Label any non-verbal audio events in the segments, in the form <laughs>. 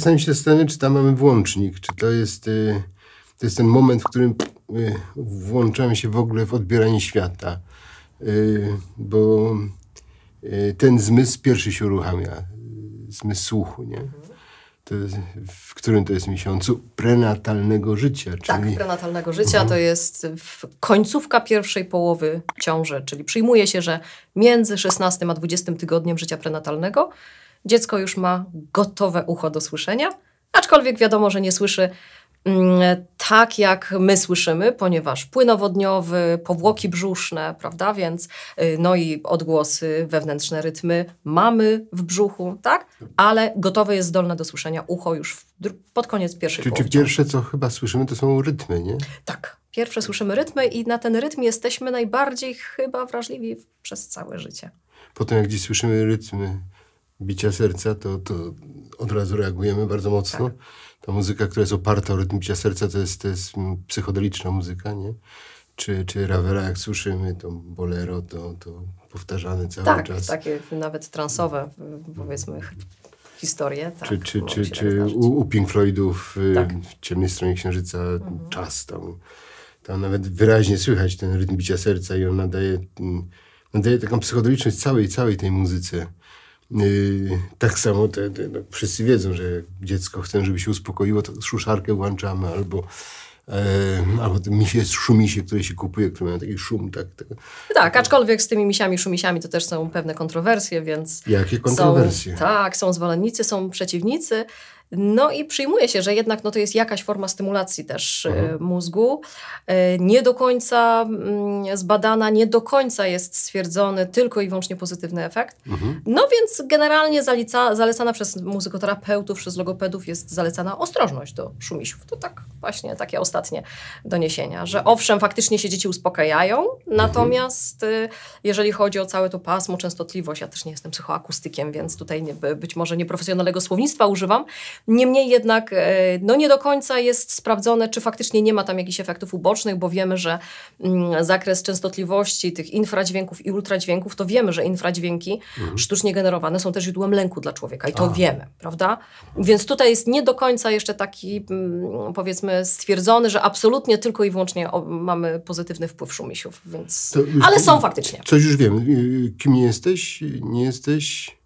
czasami się zastanawiam, czy tam mamy włącznik, czy to jest, y, to jest ten moment, w którym y, włączamy się w ogóle w odbieranie świata, y, bo ten zmysł pierwszy się uruchamia, zmysł słuchu, nie? w którym to jest miesiącu prenatalnego życia. Tak, czyli... Tak, prenatalnego życia mhm. to jest końcówka pierwszej połowy ciąży, czyli przyjmuje się, że między 16 a 20 tygodniem życia prenatalnego dziecko już ma gotowe ucho do słyszenia, aczkolwiek wiadomo, że nie słyszy mm, tak jak my słyszymy, ponieważ płynowodniowy, powłoki brzuszne, prawda, więc y, no i odgłosy, wewnętrzne rytmy mamy w brzuchu, tak, ale gotowe jest zdolne do słyszenia ucho już pod koniec pierwszej Czyli, Czy pierwsze, co chyba słyszymy, to są rytmy, nie? Tak. Pierwsze słyszymy rytmy i na ten rytm jesteśmy najbardziej chyba wrażliwi przez całe życie. Potem jak gdzieś słyszymy rytmy, bicia serca, to, to od razu reagujemy bardzo mocno. Tak. Ta muzyka, która jest oparta o rytm bicia serca, to jest, to jest psychodeliczna muzyka, nie? Czy, czy Ravela, jak słyszymy, to bolero, to, to powtarzane cały tak, czas. Tak, takie nawet transowe, powiedzmy, historie. Tak, czy czy, czy, czy tak u, u, Pink Floydów y, tak. w Ciemnej Stronie Księżyca mhm. czas tam. Tam nawet wyraźnie słychać ten rytm bicia serca i on nadaje, mm, nadaje taką psychodeliczność całej, całej tej muzyce. Yy, tak samo te, te, no wszyscy wiedzą, że jak dziecko chce, żeby się uspokoiło, to szuszarkę włączamy albo E, albo te misie, szumisie, które się kupuje, które mają taki szum. Tak, tak. tak, aczkolwiek z tymi misiami, szumisiami to też są pewne kontrowersje, więc... Jakie kontrowersje? Są, tak, są zwolennicy, są przeciwnicy. No i przyjmuje się, że jednak no, to jest jakaś forma stymulacji też e, mhm. mózgu. E, nie do końca mm, zbadana, nie do końca jest stwierdzony tylko i wyłącznie pozytywny efekt. Mhm. No więc generalnie zalica, zalecana przez muzykoterapeutów, przez logopedów jest zalecana ostrożność do szumisiów. To tak właśnie takie ostatnie doniesienia, że mhm. owszem, faktycznie się dzieci uspokajają, mhm. natomiast y, jeżeli chodzi o całe to pasmo, częstotliwość, ja też nie jestem psychoakustykiem, więc tutaj nie, być może nieprofesjonalnego słownictwa używam, Niemniej jednak e, no nie do końca jest sprawdzone, czy faktycznie nie ma tam jakichś efektów ubocznych, bo wiemy, że mm, zakres częstotliwości tych infradźwięków i ultradźwięków, to wiemy, że infradźwięki mhm. sztucznie generowane są też źródłem lęku dla człowieka i to wiemy, prawda? Więc tutaj jest nie do końca jeszcze taki mm, powiedzmy stwierdzony, że absolutnie tylko i wyłącznie mamy pozytywny wpływ szumisiów, więc... ale są faktycznie. Coś już wiem. Y, y, kim jesteś? Nie jesteś...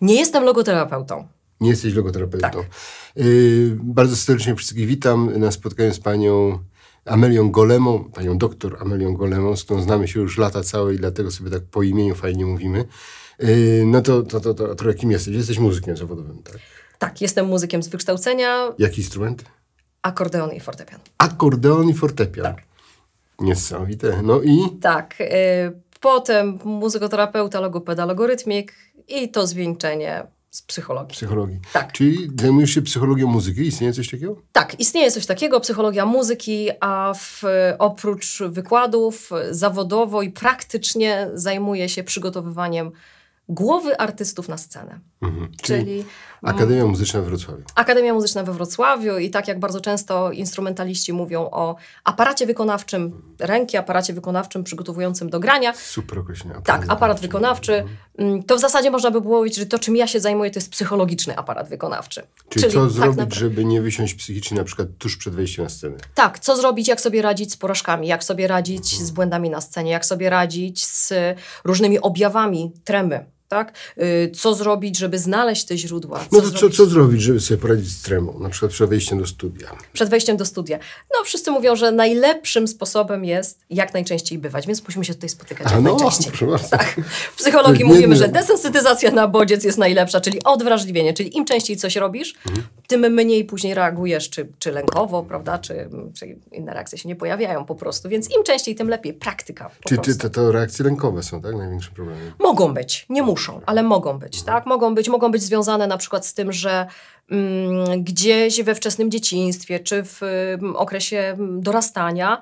Nie jestem logoterapeutą. Nie jesteś logoterapeutą. Tak. Y, bardzo serdecznie wszystkich witam na spotkaniu z panią Amelią Golemą, panią doktor Amelią Golemą, z którą znamy się już lata całe i dlatego sobie tak po imieniu fajnie mówimy. Y, no to, to, to, to to kim jesteś? Jesteś muzykiem zawodowym, tak? Tak, jestem muzykiem z wykształcenia. Jaki instrument? Akordeon i fortepian. Akordeon i fortepian. Tak. Niesamowite. No i? Tak. Yy, potem muzykoterapeuta, logopeda, logorytmik i to zwieńczenie z psychologii. Psychologii. Tak. Czyli zajmujesz się psychologią muzyki? Istnieje coś takiego? Tak, istnieje coś takiego, psychologia muzyki, a w, oprócz wykładów zawodowo i praktycznie zajmuję się przygotowywaniem głowy artystów na scenę. Mhm. Czyli Mhm. Akademia Muzyczna we Wrocławiu. Akademia Muzyczna we Wrocławiu i tak jak bardzo często instrumentaliści mówią o aparacie wykonawczym mhm. ręki, aparacie wykonawczym przygotowującym do grania. Super określenie. Tak, aparat wykonawczy. Mhm. Mm, to w zasadzie można by było powiedzieć, że to czym ja się zajmuję to jest psychologiczny aparat wykonawczy. Czyli, Czyli co tak zrobić, żeby nie wysiąść psychicznie na przykład tuż przed wejściem na scenę? Tak, co zrobić, jak sobie radzić z porażkami, jak sobie radzić z błędami na scenie, jak sobie radzić z różnymi objawami tremy tak? Y, co zrobić, żeby znaleźć te źródła? No co no to zrobić? Co, co zrobić, żeby sobie poradzić z tremą, na przykład przed wejściem do studia? Przed wejściem do studia. No wszyscy mówią, że najlepszym sposobem jest jak najczęściej bywać, więc musimy się tutaj spotykać A jak no, najczęściej. Tak. W psychologii mówimy, nie, nie. że desensytyzacja na bodziec jest najlepsza, czyli odwrażliwienie, czyli im częściej coś robisz, mhm. tym mniej później reagujesz, czy, czy lękowo, prawda, czy, czy inne reakcje się nie pojawiają po prostu, więc im częściej, tym lepiej. Praktyka. Po czy, czy te, reakcje lękowe są tak największym problemem? Mogą być, nie muszą muszą, ale mogą być, tak? Mogą być, mogą być związane na przykład z tym, że mm, gdzieś we wczesnym dzieciństwie czy w mm, okresie mm, dorastania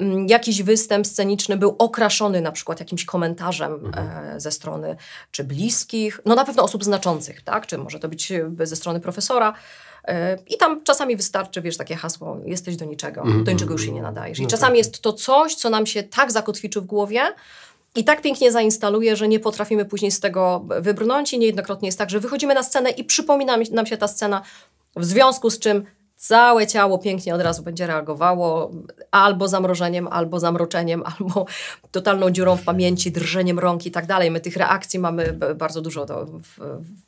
mm, jakiś występ sceniczny był okraszony na przykład jakimś komentarzem mhm. E, ze strony czy bliskich, no na pewno osób znaczących, tak? Czy może to być e, ze strony profesora. E, I tam czasami wystarczy, wiesz, takie hasło, jesteś do niczego, mhm. do niczego już się nie nadajesz. I no czasami tak. jest to coś, co nam się tak zakotwiczy w głowie, i tak pięknie zainstaluje, że nie potrafimy później z tego wybrnąć i niejednokrotnie jest tak, że wychodzimy na scenę i przypomina nam się ta scena, w związku z czym całe ciało pięknie od razu będzie reagowało albo zamrożeniem, albo zamroczeniem, <laughs> albo totalną dziurą w pamięci, drżeniem rąk i tak dalej. My tych reakcji mamy bardzo dużo do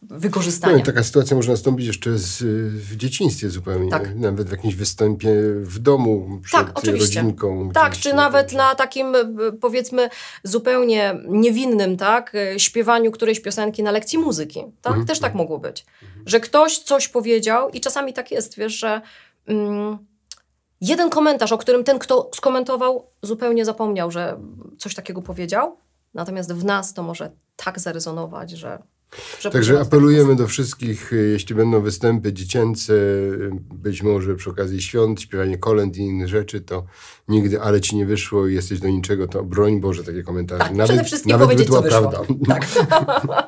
wykorzystania. No, taka sytuacja może nastąpić jeszcze z, w dzieciństwie zupełnie, tak. nawet w jakimś występie w domu przed tak, e, oczywiście. rodzinką. Tak, gdzieś, czy nawet na takim powiedzmy zupełnie niewinnym tak, e, śpiewaniu którejś piosenki na lekcji muzyki. Tak? Mhm. Też tak mogło być że ktoś coś powiedział i czasami tak jest, wiesz, że mm, jeden komentarz, o którym ten, kto skomentował, zupełnie zapomniał, że coś takiego powiedział, natomiast w nas to może tak zaryzonować, że Także apelujemy do wszystkich, y, jeśli będą występy dziecięce, y, być może przy okazji świąt, śpiewanie kolęd i inne rzeczy, to nigdy, ale ci nie wyszło i jesteś do niczego, to broń Boże takie komentarze. Tak, nawet, przede wszystkim nawet powiedzieć, co wyszło. Prawda. Tak.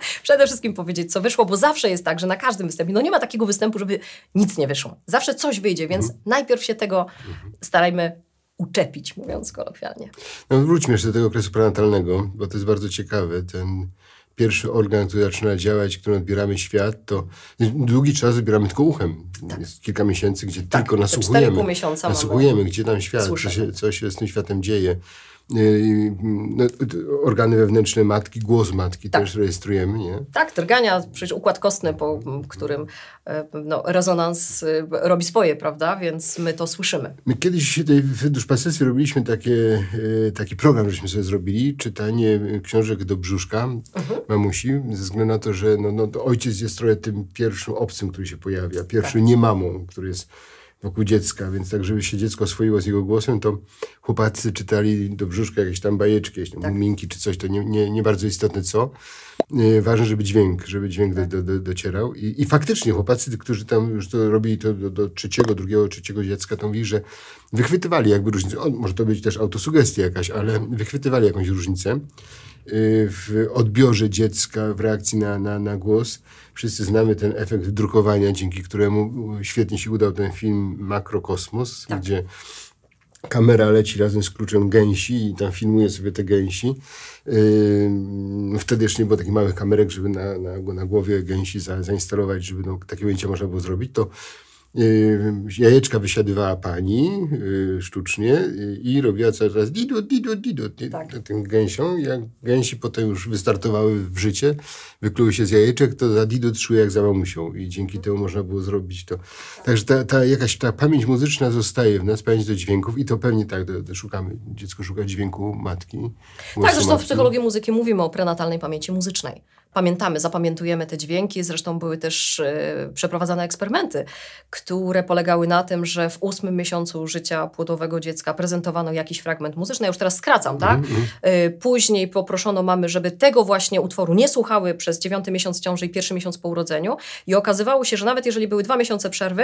<laughs> przede wszystkim powiedzieć, co wyszło, bo zawsze jest tak, że na każdym występie, no nie ma takiego występu, żeby nic nie wyszło. Zawsze coś wyjdzie, więc mhm. najpierw się tego mhm. starajmy uczepić, mówiąc kolokwialnie. No, wróćmy jeszcze do tego okresu prenatalnego, bo to jest bardzo ciekawe, ten pierwszy organ, który zaczyna działać, który odbieramy świat, to długi czas odbieramy tylko uchem. Tak. Jest kilka miesięcy, gdzie tak. tylko tak, nasłuchujemy. Nasłuchujemy, gdzie tam świat, co się, co się, z tym światem dzieje. Y, no, organy wewnętrzne matki, głos matki tak. też rejestrujemy, nie? Tak, drgania, przecież układ kostny, po którym e, no, rezonans y, robi swoje, prawda? Więc my to słyszymy. My kiedyś tutaj w duszpasterstwie robiliśmy takie, y, taki program, żeśmy sobie zrobili, czytanie książek do brzuszka mhm. mamusi, ze względu na to, że no, no, ojciec jest trochę tym pierwszym obcym, który się pojawia, pierwszym tak. niemamą, który jest wokół dziecka, więc tak, żeby się dziecko swoiło z jego głosem, to chłopacy czytali do brzuszka jakieś tam bajeczki, jakieś tam tak. muminki czy coś, to nie, nie, nie bardzo istotne co. E, ważne, żeby dźwięk, żeby dźwięk tak. do, do, docierał. I, I faktycznie chłopacy, którzy tam już to robili to do, do trzeciego, drugiego, trzeciego dziecka, to mówili, że wychwytywali jakby różnicę. O, może to być też autosugestia jakaś, ale wychwytywali jakąś różnicę. Y, w odbiorze dziecka, w reakcji na, na, na głos. Wszyscy znamy ten efekt drukowania, dzięki któremu świetnie się udał ten film Makrokosmos, tak. gdzie kamera leci razem z kluczem gęsi i tam filmuje sobie te gęsi. Y, wtedy jeszcze nie było takich małych kamerek, żeby na, na, na głowie gęsi za, zainstalować, żeby no, takie ujęcie można było zrobić. To Yy, jajeczka wysiadywała pani yy, sztucznie yy, i robiła cały czas didut, didut, didut tak. tym gęsią. Jak gęsi potem już wystartowały w życie, wykluły się z jajeczek, to za didut szły jak za mamusią i dzięki temu można było zrobić to. Także ta, ta jakaś ta pamięć muzyczna zostaje w nas, pamięć do dźwięków i to pewnie tak do, do szukamy. Dziecko szuka dźwięku matki. Tak, zresztą matki. w psychologii muzyki mówimy o prenatalnej pamięci muzycznej pamiętamy, zapamiętujemy te dźwięki. Zresztą były też y, przeprowadzane eksperymenty, które polegały na tym, że w ósmym miesiącu życia płodowego dziecka prezentowano jakiś fragment muzyczny. Ja już teraz skracam, tak? Mm y, później poproszono mamy, żeby tego właśnie utworu nie słuchały przez dziewiąty miesiąc ciąży i pierwszy miesiąc po urodzeniu. I okazywało się, że nawet jeżeli były dwa miesiące przerwy,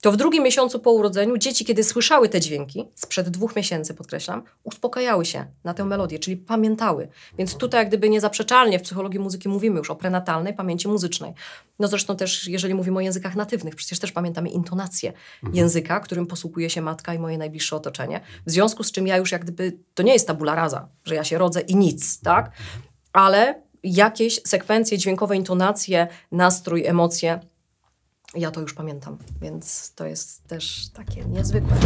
to w drugim miesiącu po urodzeniu dzieci, kiedy słyszały te dźwięki, sprzed dwóch miesięcy podkreślam, uspokajały się na tę melodię, czyli pamiętały. Więc tutaj jak gdyby niezaprzeczalnie w psychologii muzyki mówimy mówimy już o prenatalnej pamięci muzycznej. No zresztą też, jeżeli mówimy o językach natywnych, przecież też pamiętamy intonację mhm. języka, którym posługuje się matka i moje najbliższe otoczenie. W związku z czym ja już jak gdyby, to nie jest tabula rasa, że ja się rodzę i nic, tak? Ale jakieś sekwencje dźwiękowe, intonacje, nastrój, emocje, ja to już pamiętam, więc to jest też takie niezwykłe.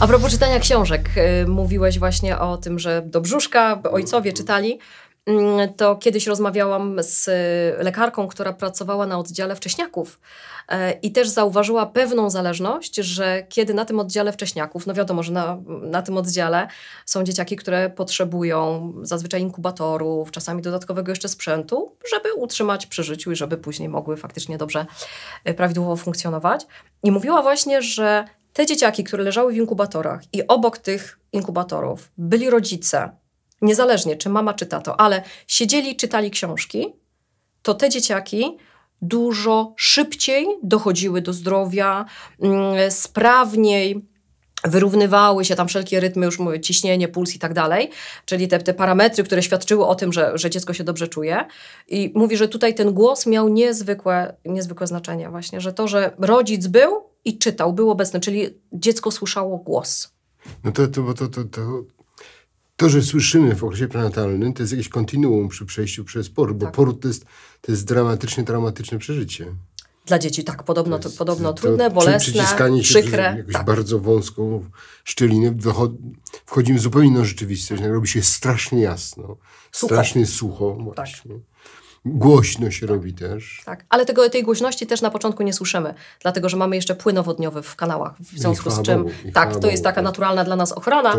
A propos czytania książek, y, mówiłeś właśnie o tym, że do brzuszka ojcowie czytali. Mm, to kiedyś rozmawiałam z e, lekarką, która pracowała na oddziale wcześniaków e, i też zauważyła pewną zależność, że kiedy na tym oddziale wcześniaków, no wiadomo, że na, na tym oddziale są dzieciaki, które potrzebują zazwyczaj inkubatorów, czasami dodatkowego jeszcze sprzętu, żeby utrzymać przy życiu i żeby później mogły faktycznie dobrze, e, prawidłowo funkcjonować. I mówiła właśnie, że te dzieciaki, które leżały w inkubatorach i obok tych inkubatorów byli rodzice, niezależnie czy mama czy tato, ale siedzieli, czytali książki, to te dzieciaki dużo szybciej dochodziły do zdrowia, mm, sprawniej wyrównywały się tam wszelkie rytmy, już mówię, ciśnienie, puls i tak dalej, czyli te, te parametry, które świadczyły o tym, że, że dziecko się dobrze czuje. I mówi, że tutaj ten głos miał niezwykłe, niezwykłe znaczenie właśnie, że to, że rodzic był i czytał, był obecny, czyli dziecko słyszało głos. No to, to, to, to, to, że słyszymy w okresie prenatalnym, to jest jakieś kontinuum przy przejściu przez poród, bo tak. poród to jest, to jest dramatycznie traumatyczne przeżycie. Dla dzieci, tak, podobno, to jest, podobno trudne, to, bolesne, przyciskanie się przykre. Jakąś tak. bardzo wąską szczelinę, wchodzimy w zupełnie inną rzeczywistość, robi się strasznie jasno, sucho. strasznie sucho. Tak. Właśnie. Tak. Głośno się robi też. Tak, ale tego, tej głośności też na początku nie słyszymy, dlatego że mamy jeszcze płynowodniowy w kanałach, w związku z czym Bogu, tak, to jest taka tak. naturalna dla nas ochrona.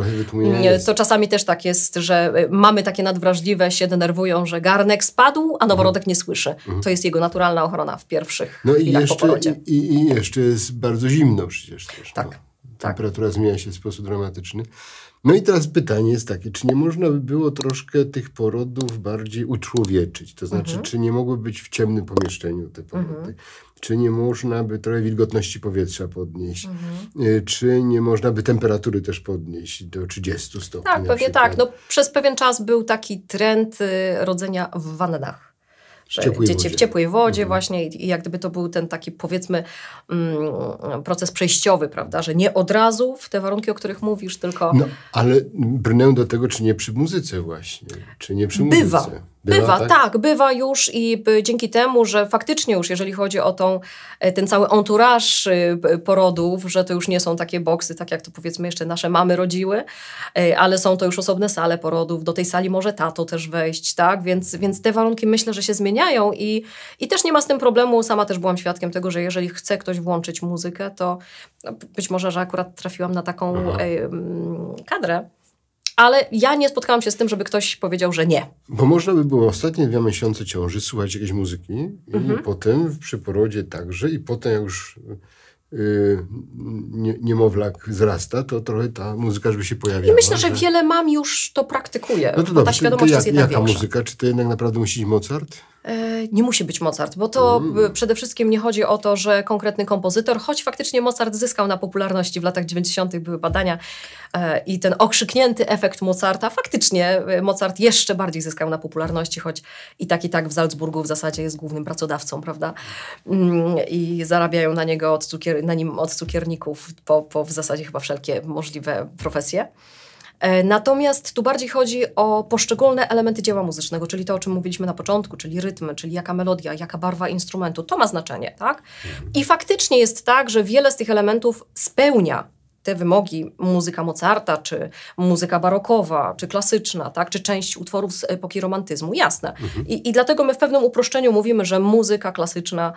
To czasami też tak jest, że e, mamy takie nadwrażliwe, się denerwują, że garnek spadł, a mhm. noworodek nie słyszy. Mhm. To jest jego naturalna ochrona w pierwszych no chwilach i jeszcze, po porodzie. I, i jeszcze jest bardzo zimno przecież też. Tak. No. Temperatura tak. zmienia się w sposób dramatyczny. No i teraz pytanie jest takie, czy nie można by było troszkę tych porodów bardziej uczłowieczyć? To znaczy, mhm. czy nie mogły być w ciemnym pomieszczeniu te porody? Mhm. Czy nie można by trochę wilgotności powietrza podnieść? Mhm. Y, czy nie można by temperatury też podnieść do 30 stopni? Tak, pewnie przykład? tak. No, przez pewien czas był taki trend y, rodzenia w wannach ciepłej dzieci wodzie. w ciepłej wodzie mhm. właśnie i, jak gdyby to był ten taki powiedzmy mm, proces przejściowy, prawda, że nie od razu w te warunki, o których mówisz, tylko... No, ale brnę do tego, czy nie przy muzyce właśnie, czy nie przy Bywa. muzyce. Bywa, bywa tak? tak? bywa już i dzięki temu, że faktycznie już jeżeli chodzi o tą, e, ten cały entourage y, porodów, że to już nie są takie boksy, tak jak to powiedzmy jeszcze nasze mamy rodziły, e, ale są to już osobne sale porodów, do tej sali może tato też wejść, tak? Więc, więc te warunki myślę, że się zmieniają i, i też nie ma z tym problemu. Sama też byłam świadkiem tego, że jeżeli chce ktoś włączyć muzykę, to no, być może, że akurat trafiłam na taką Aha. kadrę, ale ja nie spotkałam się z tym, żeby ktoś powiedział, że nie. Bo można by było ostatnie dwa miesiące ciąży słuchać jakiejś muzyki i mhm. potem przy porodzie także i potem jak już yy, nie, niemowlak wzrasta, to trochę ta muzyka, żeby się pojawiała. I myślę, że, że... wiele mam już to praktykuje. No to dobrze, ta świadomość to, to jak, jest jednak jaka większa. muzyka? Czy to jednak naprawdę musi być Mozart? E, nie musi być Mozart, bo to mm. przede wszystkim nie chodzi o to, że konkretny kompozytor, choć faktycznie Mozart zyskał na popularności w latach 90. były badania e, i ten okrzyknięty efekt Mozarta, faktycznie e, Mozart jeszcze bardziej zyskał na popularności, choć i tak i tak w Salzburgu w zasadzie jest głównym pracodawcą, prawda? Mm, I zarabiają na niego od cukier, na nim od cukierników po, po w zasadzie chyba wszelkie możliwe profesje. E, natomiast tu bardziej chodzi o poszczególne elementy dzieła muzycznego, czyli to, o czym mówiliśmy na początku, czyli rytm, czyli jaka melodia, jaka barwa instrumentu. To ma znaczenie, tak? I faktycznie jest tak, że wiele z tych elementów spełnia te wymogi muzyka Mozarta, czy muzyka barokowa, czy klasyczna, tak? czy część utworów z epoki romantyzmu, jasne. Mhm. I, I dlatego my w pewnym uproszczeniu mówimy, że muzyka klasyczna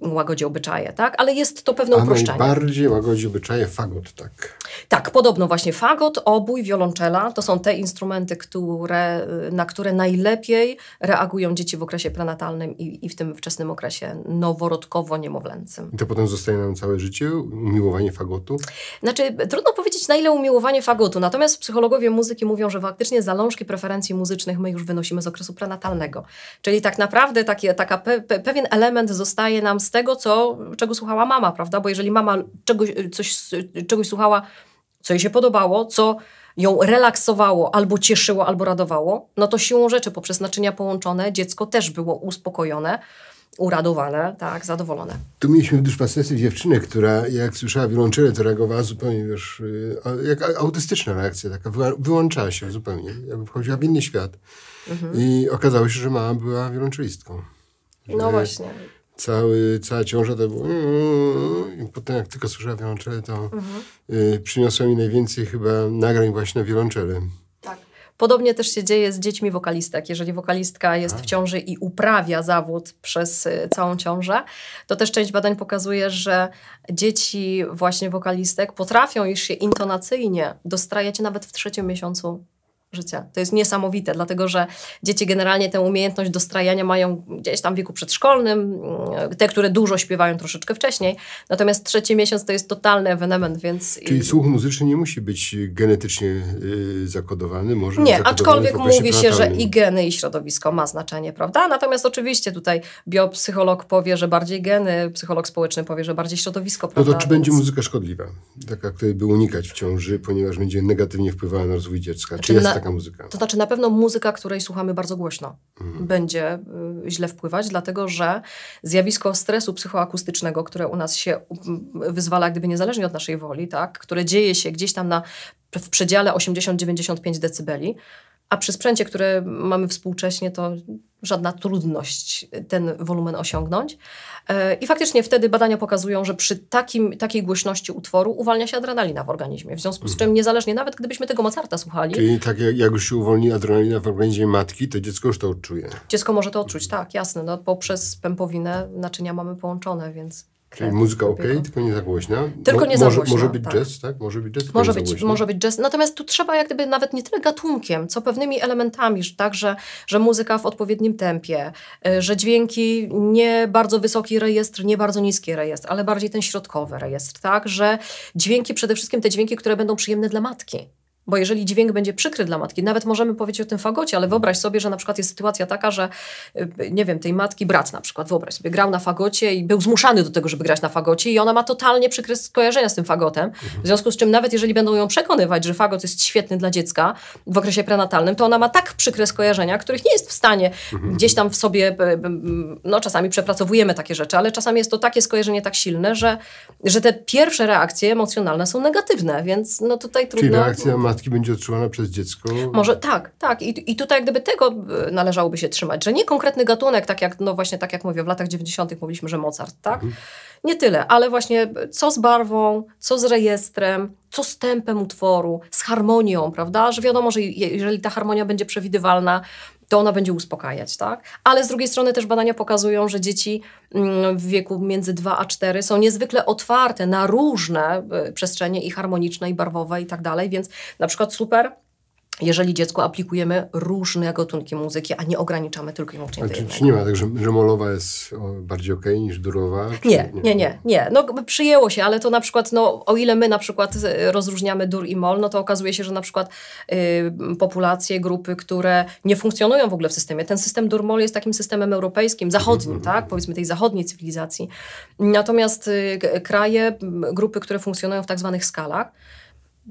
łagodzi obyczaje, tak? Ale jest to pewne A uproszczenie. bardziej łagodzi obyczaje fagot, tak? Tak, podobno właśnie fagot, obój, wiolonczela to są te instrumenty, które, na które najlepiej reagują dzieci w okresie prenatalnym i, i w tym wczesnym okresie noworodkowo-niemowlęcym. I to potem zostaje nam całe życie? Umiłowanie fagotu? Znaczy, trudno powiedzieć na ile umiłowanie fagotu, natomiast psychologowie muzyki mówią, że faktycznie zalążki preferencji muzycznych my już wynosimy z okresu prenatalnego. Czyli tak naprawdę takie, taka pe, pe, pewien element zostaje nam z tego, co, czego słuchała mama, prawda? Bo jeżeli mama czegoś, coś, czegoś słuchała, co jej się podobało, co ją relaksowało, albo cieszyło, albo radowało, no to siłą rzeczy poprzez naczynia połączone dziecko też było uspokojone, uradowane, tak, zadowolone. Tu mieliśmy w duszpasterstwie dziewczynę, która jak słyszała wyłączenie, to reagowała zupełnie już, e, jak autystyczna reakcja, taka wyłączała się zupełnie, jakby wchodziła w inny świat. Mhm. I okazało się, że mama była wiolonczelistką. No właśnie cały, cała ciąża to było i potem jak tylko słyszałem wiolonczele, to mhm. y, mi najwięcej chyba nagrań właśnie na wiolonczele. Tak. Podobnie też się dzieje z dziećmi wokalistek. Jeżeli wokalistka jest tak. w ciąży i uprawia zawód przez y, całą ciążę, to też część badań pokazuje, że dzieci właśnie wokalistek potrafią już się intonacyjnie dostrajać nawet w trzecim miesiącu życia. To jest niesamowite, dlatego że dzieci generalnie tę umiejętność dostrajania mają gdzieś tam w wieku przedszkolnym, mm, te, które dużo śpiewają troszeczkę wcześniej. Natomiast trzeci miesiąc to jest totalny ewenement, więc... Czyli słuch muzyczny nie musi być genetycznie yy, zakodowany, może Nie, zakodowany aczkolwiek mówi się, że i geny, i środowisko ma znaczenie, prawda? Natomiast oczywiście tutaj biopsycholog powie, że bardziej geny, psycholog społeczny powie, że bardziej środowisko, prawda? No to czy będzie muzyka szkodliwa? Taka, której by unikać w ciąży, ponieważ będzie negatywnie wpływała na rozwój dziecka? Czy, czy znaczy, jest na, taka muzyka? To znaczy na pewno muzyka, której słuchamy bardzo głośno, mhm. będzie y, źle wpływać, dlatego że zjawisko stresu psychoakustycznego, które u nas się wyzwala gdyby niezależnie od naszej woli, tak, które dzieje się gdzieś tam na, w przedziale 80-95 decybeli, a przy sprzęcie, które mamy współcześnie, to żadna trudność ten wolumen osiągnąć. E, I faktycznie wtedy badania pokazują, że przy takim, takiej głośności utworu uwalnia się adrenalina w organizmie. W związku z czym, mhm. niezależnie nawet gdybyśmy tego Mozarta słuchali. Czyli tak jak, jak już się uwolni adrenalina w organizmie matki, to dziecko już to odczuje. Dziecko może to odczuć, mhm. tak, jasne. No, poprzez pępowinę naczynia mamy połączone, więc. Czyli muzyka ok, tylko nie za głośna. Tylko nie za może, głośna. Może być tak. jazz, tak? Może być jazz, może być, może być jazz. Natomiast tu trzeba jak gdyby nawet nie tyle gatunkiem, co pewnymi elementami, że, tak, że, że muzyka w odpowiednim tempie, y, że dźwięki nie bardzo wysoki rejestr, nie bardzo niski rejestr, ale bardziej ten środkowy rejestr, tak? Że dźwięki, przede wszystkim te dźwięki, które będą przyjemne dla matki. Bo jeżeli dźwięk będzie przykry dla matki, nawet możemy powiedzieć o tym fagocie, ale wyobraź sobie, że na przykład jest sytuacja taka, że y, nie wiem, tej matki brat na przykład, wyobraź sobie, grał na fagocie i był zmuszany do tego, żeby grać na fagocie i ona ma totalnie przykre skojarzenia z tym fagotem. W związku z czym nawet jeżeli będą ją przekonywać, że fagot jest świetny dla dziecka w okresie prenatalnym, to ona ma tak przykre skojarzenia, których nie jest w stanie gdzieś tam w sobie, y, y, no czasami przepracowujemy takie rzeczy, ale czasami jest to takie skojarzenie tak silne, że, że te pierwsze reakcje emocjonalne są negatywne, więc no tutaj trudno... Czyli reakcja matki będzie odczuwana przez dziecko. Może tak, tak. I, i tutaj gdyby tego e, należałoby się trzymać, że nie konkretny gatunek, tak jak, no właśnie tak jak mówię, w latach 90. mówiliśmy, że Mozart, tak? Mhm. Nie tyle, ale właśnie e, co z barwą, co z rejestrem, co z tempem utworu, z harmonią, prawda? Że wiadomo, że jeżeli ta harmonia będzie przewidywalna, to ona będzie uspokajać, tak? Ale z drugiej strony też badania pokazują, że dzieci mm, w wieku między 2 a 4 są niezwykle otwarte na różne y, przestrzenie i harmoniczne, i barwowe i tak dalej, więc na przykład super jeżeli dziecku aplikujemy różne gatunki muzyki, a nie ograniczamy tylko i wyłącznie tej Czy nie ma tak, że, że molowa jest bardziej okej okay niż durowa? Nie, nie, nie, nie, nie. No przyjęło się, ale to na przykład, no, o ile my na przykład y, rozróżniamy dur i mol, no to okazuje się, że na przykład y, populacje, grupy, które nie funkcjonują w ogóle w systemie, ten system dur-mol jest takim systemem europejskim, zachodnim, mm -hmm. tak? Mhm. Powiedzmy tej zachodniej cywilizacji. Natomiast y, kraje, grupy, które funkcjonują w tak zwanych skalach,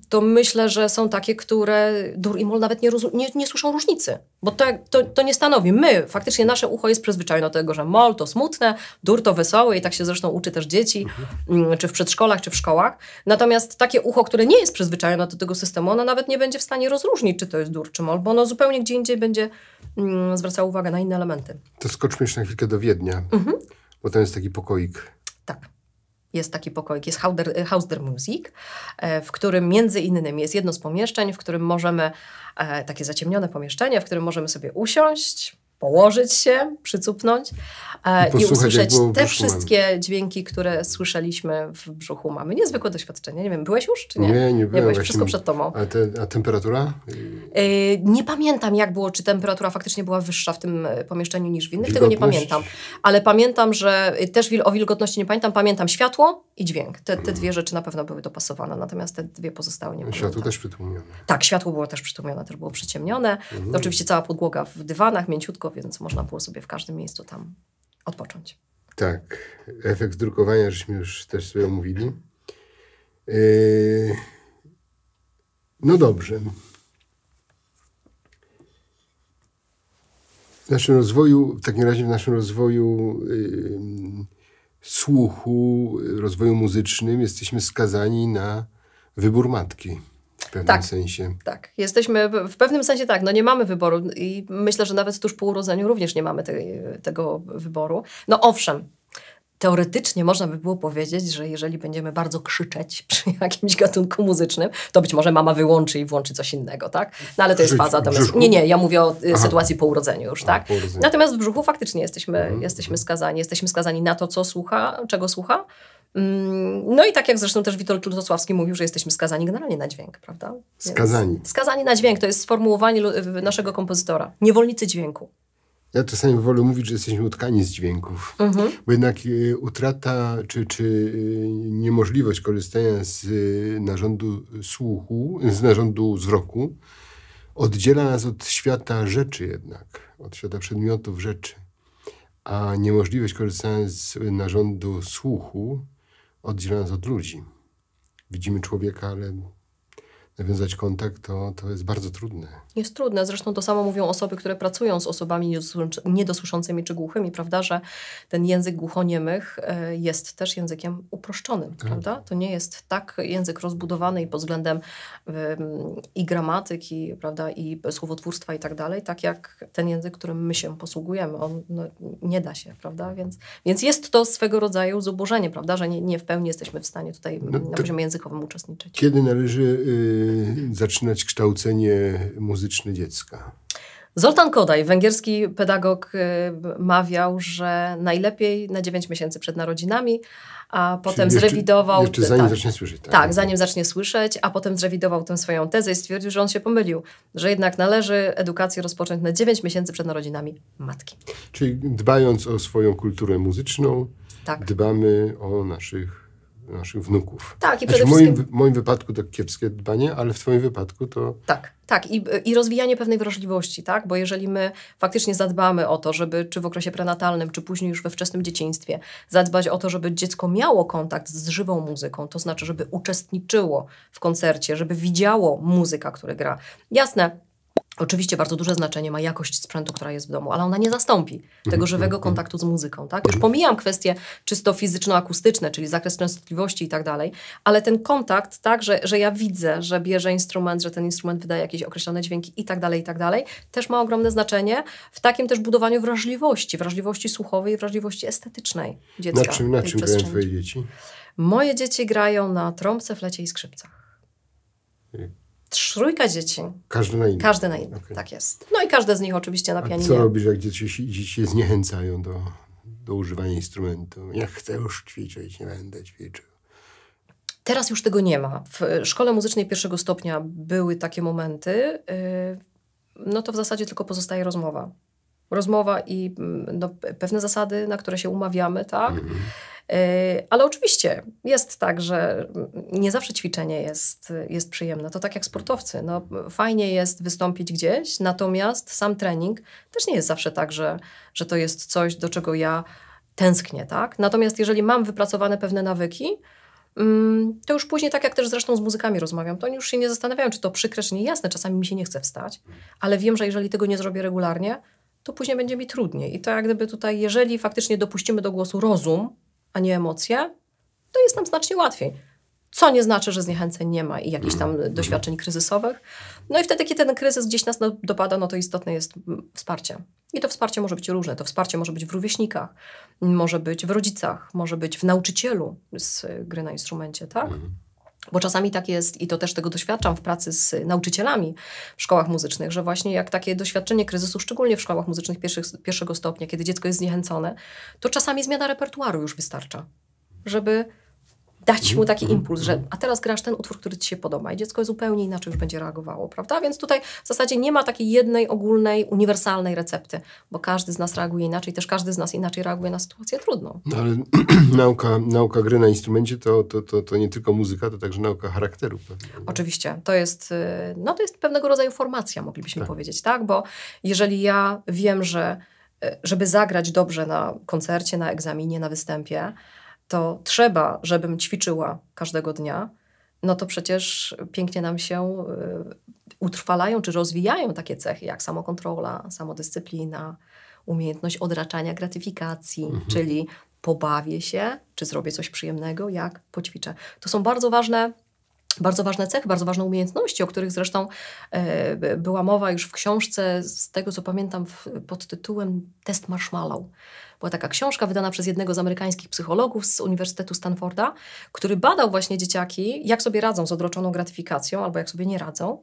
to myślę, że są takie, które dur i mol nawet nie, nie, nie słyszą różnicy, bo to, to, to, nie stanowi. My, faktycznie nasze ucho jest przyzwyczajone do tego, że mol to smutne, dur to wesołe i tak się zresztą uczy też dzieci, mhm. Mm, czy w przedszkolach, czy w szkołach. Natomiast takie ucho, które nie jest przyzwyczajone do tego systemu, ono nawet nie będzie w stanie rozróżnić, czy to jest dur, czy mol, bo ono zupełnie gdzie indziej będzie mm, zwracało uwagę na inne elementy. To skoczmy jeszcze na chwilkę do Wiednia, mhm. bo tam jest taki pokoik jest taki pokoik, jest House y, der Musik, e, w którym między innymi jest jedno z pomieszczeń, w którym możemy, e, takie zaciemnione pomieszczenie, w którym możemy sobie usiąść, położyć się, przycupnąć e, i, i usłyszeć te wszystkie dźwięki, które słyszeliśmy w brzuchu mamy. Niezwykłe doświadczenie. Nie wiem, byłeś już czy nie? Nie, nie byłem. Nie byłeś, wszystko przed tobą. A, te, a temperatura? E, nie pamiętam jak było, czy temperatura faktycznie była wyższa w tym e, pomieszczeniu niż w innych. Tego nie pamiętam. Ale pamiętam, że też o wilgotności nie pamiętam. Pamiętam światło i dźwięk. Te, te dwie rzeczy na pewno były dopasowane, natomiast te dwie pozostałe nie pamiętam. Światło też przytłumione. Tak, światło było też przytłumione, też było przyciemnione. Mhm. Oczywiście cała podłoga w dywanach, mięciutko szybko, więc można było sobie w każdym miejscu tam odpocząć. Tak, efekt drukowania żeśmy już też sobie omówili. Yy, no dobrze. W naszym rozwoju, w takim razie w naszym rozwoju yy, słuchu, rozwoju muzycznym jesteśmy skazani na wybór matki pewnym tak, sensie. Tak, jesteśmy w pewnym sensie tak, no nie mamy wyboru i myślę, że nawet tuż po urodzeniu również nie mamy te, tego wyboru. No owszem, teoretycznie można by było powiedzieć, że jeżeli będziemy bardzo krzyczeć <laughs> przy jakimś gatunku muzycznym, to być może mama wyłączy i włączy coś innego, tak? No ale to jest faza. Natomiast, nie, nie, ja mówię o y, Aha. sytuacji po urodzeniu już, tak? A, urodzeniu. Natomiast w brzuchu faktycznie jesteśmy, mhm. jesteśmy mhm. skazani. Jesteśmy skazani na to, co słucha, czego słucha, Mm, no i tak jak zresztą też Witold Lutosławski mówił, że jesteśmy skazani generalnie na dźwięk, prawda? Więc skazani. Skazani na dźwięk, to jest sformułowanie naszego kompozytora. Niewolnicy dźwięku. Ja czasami wolę mówić, że jesteśmy utkani z dźwięków, mhm. bo jednak y, utrata czy, czy y, niemożliwość korzystania z y, narządu słuchu, z narządu wzroku oddziela nas od świata rzeczy jednak, od świata przedmiotów rzeczy. A niemożliwość korzystania z narządu słuchu oddzielając od ludzi. Widzimy człowieka, ale nawiązać kontakt, to, to jest bardzo trudne. Jest trudne. Zresztą to samo mówią osoby, które pracują z osobami niedosłyszącymi czy głuchymi, prawda, że ten język głuchoniemych e, jest też językiem uproszczonym, tak. prawda? To nie jest tak język rozbudowany pod względem i gramatyki, prawda, i słowotwórstwa i tak dalej, tak jak ten język, którym my się posługujemy. On no, nie da się, prawda? Więc, więc jest to swego rodzaju zubożenie, prawda, że nie, nie w pełni jesteśmy w stanie tutaj no, na poziomie językowym uczestniczyć. Kiedy należy y, zaczynać kształcenie muzyczne dziecka? Zoltan Kodaj, węgierski pedagog, y, mawiał, że najlepiej na 9 miesięcy przed narodzinami, a potem jeszcze, zrewidował. Jeszcze zanim tak, zacznie słyszeć. Tak, tak, zanim zacznie słyszeć, a potem zrewidował tę swoją tezę i stwierdził, że on się pomylił, że jednak należy edukację rozpocząć na 9 miesięcy przed narodzinami matki. Czyli dbając o swoją kulturę muzyczną, tak. dbamy o naszych naszych wnuków. Tak, i znaczy, przede wszystkim... w moim, w moim wypadku to kiepskie dbanie, ale w twoim wypadku to... Tak, tak. I, I rozwijanie pewnej wrażliwości, tak? Bo jeżeli my faktycznie zadbamy o to, żeby czy w okresie prenatalnym, czy później już we wczesnym dzieciństwie zadbać o to, żeby dziecko miało kontakt z żywą muzyką, to znaczy, żeby uczestniczyło w koncercie, żeby widziało muzyka, która gra. Jasne, Oczywiście bardzo duże znaczenie ma jakość sprzętu, która jest w domu, ale ona nie zastąpi tego mhm, żywego mhm. kontaktu z muzyką. Tak? Już mhm. pomijam kwestie czysto fizyczno-akustyczne, czyli zakres częstotliwości i tak dalej, ale ten kontakt, tak, że, że ja widzę, że bierze instrument, że ten instrument wydaje jakieś określone dźwięki i tak dalej, i tak dalej, też ma ogromne znaczenie w takim też budowaniu wrażliwości, wrażliwości słuchowej i wrażliwości estetycznej dziecka. Na czym, na czym grają twoje dzieci? Moje dzieci grają na trąbce, flecie i skrzypcach. Trójka dzieci. Każdy na innym. Każdy na innym, okay. tak jest. No i każde z nich oczywiście na pianinie. A co robisz, jak dzieci, dzieci się zniechęcają do, do używania instrumentu? Ja chcę już ćwiczyć, nie będę ćwiczył. Teraz już tego nie ma. W szkole muzycznej pierwszego stopnia były takie momenty. Y, no to w zasadzie tylko pozostaje rozmowa. Rozmowa i mm, no, pewne zasady, na które się umawiamy, tak? Mm -hmm. Y, ale oczywiście jest tak, że nie zawsze ćwiczenie jest, jest przyjemne. To tak jak sportowcy. No, fajnie jest wystąpić gdzieś, natomiast sam trening też nie jest zawsze tak, że, że to jest coś, do czego ja tęsknię. Tak? Natomiast jeżeli mam wypracowane pewne nawyki, mm, to już później, tak jak też zresztą z muzykami rozmawiam, to oni już się nie zastanawiają, czy to przykre, czy niejasne. Czasami mi się nie chce wstać, ale wiem, że jeżeli tego nie zrobię regularnie, to później będzie mi trudniej. I to jak gdyby tutaj, jeżeli faktycznie dopuścimy do głosu rozum, a nie emocje, to jest nam znacznie łatwiej. Co nie znaczy, że zniechęceń nie ma i jakichś tam mhm. doświadczeń kryzysowych. No i wtedy, kiedy ten kryzys gdzieś nas no, dopada, no to istotne jest wsparcie. I to wsparcie może być różne. To wsparcie może być w rówieśnikach, może być w rodzicach, może być w nauczycielu z gry na instrumencie, tak? Mhm. Bo czasami tak jest, i to też tego doświadczam w pracy z nauczycielami w szkołach muzycznych, że właśnie jak takie doświadczenie kryzysu, szczególnie w szkołach muzycznych pierwszych, pierwszego stopnia, kiedy dziecko jest zniechęcone, to czasami zmiana repertuaru już wystarcza, żeby dać mu taki mhm. impuls, że a teraz grasz ten utwór, który ci się podoba i dziecko zupełnie inaczej już będzie reagowało, prawda? Więc tutaj w zasadzie nie ma takiej jednej ogólnej, uniwersalnej recepty, bo każdy z nas reaguje inaczej, też każdy z nas inaczej reaguje na sytuację trudną. No, ale <clears throat> nauka, nauka gry na instrumencie to, to, to, to nie tylko muzyka, to także nauka charakteru. Pewnie. Oczywiście, to jest, y, no, to jest pewnego rodzaju formacja, moglibyśmy tak. powiedzieć, tak? Bo jeżeli ja wiem, że y, żeby zagrać dobrze na koncercie, na egzaminie, na występie, to trzeba, żebym ćwiczyła każdego dnia, no to przecież pięknie nam się y, utrwalają czy rozwijają takie cechy jak samokontrola, samodyscyplina, umiejętność odraczania gratyfikacji, mhm. czyli pobawię się, czy zrobię coś przyjemnego, jak poćwiczę. To są bardzo ważne bardzo ważne cechy, bardzo ważne umiejętności, o których zresztą e, była mowa już w książce, z tego co pamiętam, w, pod tytułem Test Marshmallow. Była taka książka wydana przez jednego z amerykańskich psychologów z Uniwersytetu Stanforda, który badał właśnie dzieciaki, jak sobie radzą z odroczoną gratyfikacją albo jak sobie nie radzą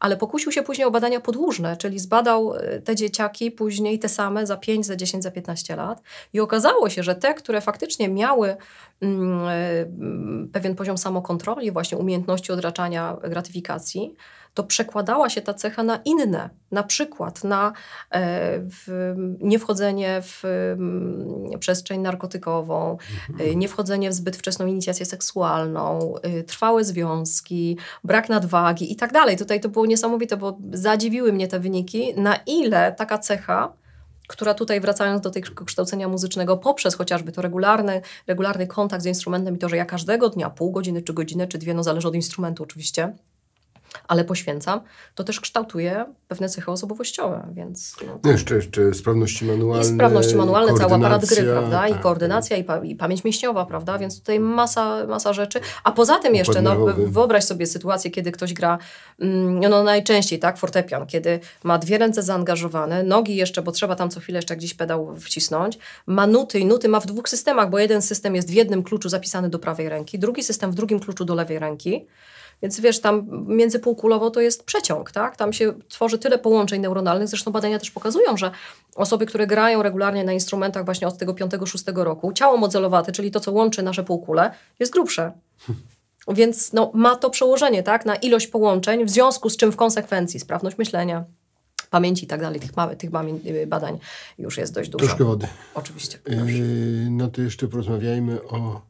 ale pokusił się później o badania podłużne, czyli zbadał e, te dzieciaki później te same za 5, za 10, za 15 lat i okazało się, że te, które faktycznie miały mm, e, mm, pewien poziom samokontroli, właśnie umiejętności odraczania gratyfikacji, to przekładała się ta cecha na inne, na przykład na e, w, niewchodzenie w mm, przestrzeń narkotykową, mhm. e, niewchodzenie w zbyt wczesną inicjację seksualną, e, trwałe związki, brak nadwagi i tak dalej. Tutaj to było niesamowite, bo zadziwiły mnie te wyniki, na ile taka cecha która tutaj wracając do tego kształcenia muzycznego poprzez chociażby to regularny, regularny kontakt z instrumentem i to, że ja każdego dnia pół godziny, czy godzinę, czy dwie, no zależy od instrumentu oczywiście, ale poświęcam, to też kształtuje pewne cechy osobowościowe, więc... No, no, tak. Jeszcze, jeszcze sprawności manualne. I sprawności manualne, cały aparat gry, prawda? Tak, I tak. koordynacja, tak. i, pa i, pamięć mięśniowa, prawda? Więc tutaj masa, masa rzeczy. A poza tym jeszcze, no, wyobraź sobie sytuację, kiedy ktoś gra, mm, no, no najczęściej, tak, fortepian, kiedy ma dwie ręce zaangażowane, nogi jeszcze, bo trzeba tam co chwilę jeszcze gdzieś pedał wcisnąć, ma nuty i nuty ma w dwóch systemach, bo jeden system jest w jednym kluczu zapisany do prawej ręki, drugi system w drugim kluczu do lewej ręki. Więc wiesz, tam międzypółkulowo to jest przeciąg, tak? Tam się tworzy tyle połączeń neuronalnych, zresztą badania też pokazują, że osoby, które grają regularnie na instrumentach właśnie od tego 5-6 roku, ciało modelowate, czyli to, co łączy nasze półkule, jest grubsze. Hmm. Więc no, ma to przełożenie tak, na ilość połączeń, w związku z czym w konsekwencji sprawność myślenia, pamięci i tak dalej, tych, tych y, badań już jest dość dużo. Troszkę wody. Oczywiście. Yy, no to jeszcze porozmawiajmy o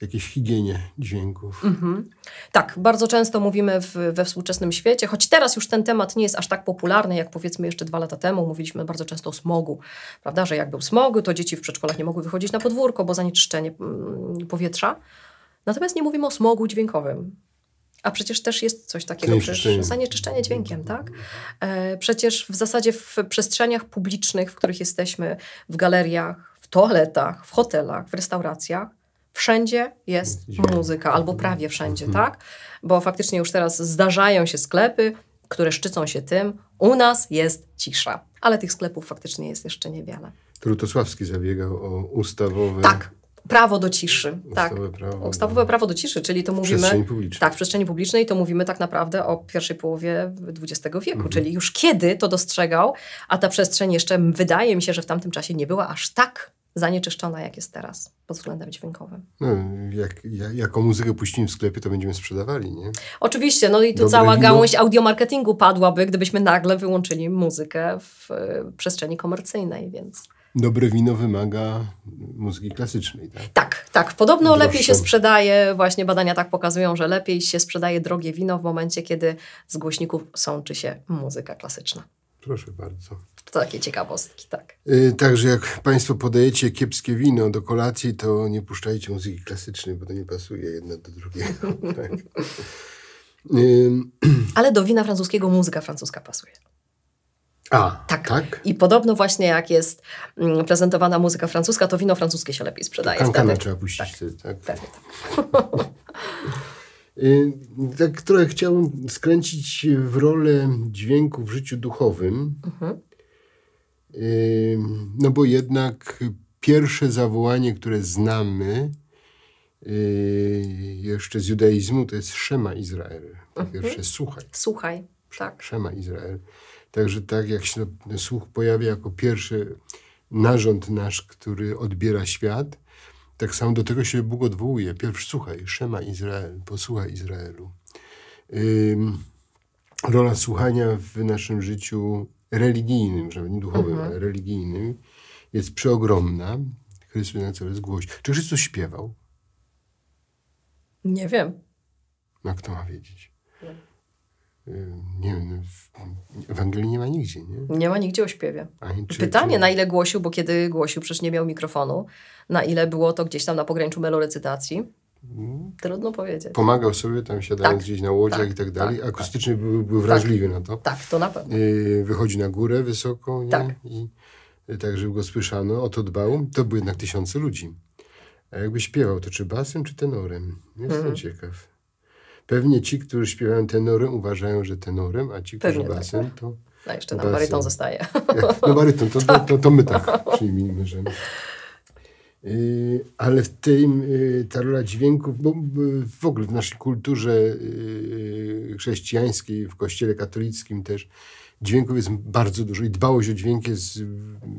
jakiejś higienie dźwięków. Mhm. Tak, bardzo często mówimy w, we współczesnym świecie, choć teraz już ten temat nie jest aż tak popularny, jak powiedzmy jeszcze dwa lata temu mówiliśmy bardzo często o smogu, prawda, że jak był smog, to dzieci w przedszkolach nie mogły wychodzić na podwórko, bo zanieczyszczenie mm, powietrza. Natomiast nie mówimy o smogu dźwiękowym. A przecież też jest coś takiego, zanieczyszczenie, zanieczyszczenie dźwiękiem, tak? E, przecież w zasadzie w przestrzeniach publicznych, w których jesteśmy, w galeriach, w toaletach, w hotelach, w restauracjach, wszędzie jest muzyka, albo prawie wszędzie, mhm. tak? Bo faktycznie już teraz zdarzają się sklepy, które szczycą się tym, u nas jest cisza. Ale tych sklepów faktycznie jest jeszcze niewiele. Trutosławski zabiegał o ustawowe... Tak, prawo do ciszy. Tak. Ustawowe, prawo, Ustawowe do... prawo do ciszy, czyli to mówimy. W przestrzeni publicznej. Tak, w przestrzeni publicznej to mówimy tak naprawdę o pierwszej połowie XX wieku, mhm. czyli już kiedy to dostrzegał, a ta przestrzeń jeszcze wydaje mi się, że w tamtym czasie nie była aż tak zanieczyszczona, jak jest teraz pod względem dźwiękowym. No, jak, jak, jaką muzykę puścimy w sklepie, to będziemy sprzedawali, nie? Oczywiście, no i tu Dobre cała wino. gałąź audiomarketingu padłaby, gdybyśmy nagle wyłączyli muzykę w e, przestrzeni komercyjnej, więc... Dobre wino wymaga muzyki klasycznej, tak? Tak, tak. Podobno Droższą. lepiej się sprzedaje, właśnie badania tak pokazują, że lepiej się sprzedaje drogie wino w momencie, kiedy z głośników sączy się muzyka klasyczna. Proszę bardzo. To takie ciekawostki, tak. Yy, także jak Państwo podajecie kiepskie wino do kolacji, to nie puszczajcie muzyki klasycznej, bo to nie pasuje jedno do drugiego. <laughs> tak. Y, <clears throat> Ale do wina francuskiego muzyka francuska pasuje. A, tak. tak. I podobno właśnie jak jest mm, prezentowana muzyka francuska, to wino francuskie się lepiej sprzedaje. Kankana trzeba puścić. Tak, tak. Pewnie, tak. <laughs> Y, tak trochę chciałbym skręcić w rolę dźwięku w życiu duchowym. Mhm. Y, no bo jednak pierwsze zawołanie, które znamy y, jeszcze z judaizmu, to jest Szema Izrael. Po mhm. pierwsze, mhm. słuchaj. Słuchaj, tak. Szema Izrael. Także tak jak się słuch pojawia jako pierwszy narząd nasz, który odbiera świat, tak samo do tego się Bóg odwołuje. Pierwszy słuchaj, Szema Izrael, posłuchaj Izraelu. rola słuchania w naszym życiu religijnym, żeby nie duchowym, mhm. ale religijnym, jest przeogromna. Chrystus na coraz głośniej. Czy Chrystus śpiewał? Nie wiem. No kto ma wiedzieć? nie wiem, Ewangelii nie ma nigdzie, nie? Nie ma nigdzie o śpiewie. Ani, czy, Pytanie, czy... na ile głosił, bo kiedy głosił, przecież nie miał mikrofonu, na ile było to gdzieś tam na pograniczu melorecytacji. Mm. Trudno powiedzieć. Pomagał sobie tam siadając tak, gdzieś na łodziach tak, i tak dalej. Tak, Akustycznie tak. Był, był tak. wrażliwy na to. Tak, to na pewno. Yy, wychodzi na górę wysoko, nie? Tak. I y, tak, żeby go słyszano, o to dbał. To były jednak tysiące ludzi. A jakby śpiewał, to czy basem, czy tenorem? Jestem mhm. ciekaw. Pewnie ci, którzy śpiewają tenorem, uważają, że tenorem, a ci, którzy basem, tak. to... No jeszcze nam baryton zostaje. No baryton, to, <laughs> to, to, to my tak, tak. przyjmijmy, że... Y, ale w tym y, ta rola dźwięków, bo w ogóle w naszej kulturze y, chrześcijańskiej, w kościele katolickim też, dźwięków jest bardzo dużo i dbałość o dźwięk jest y,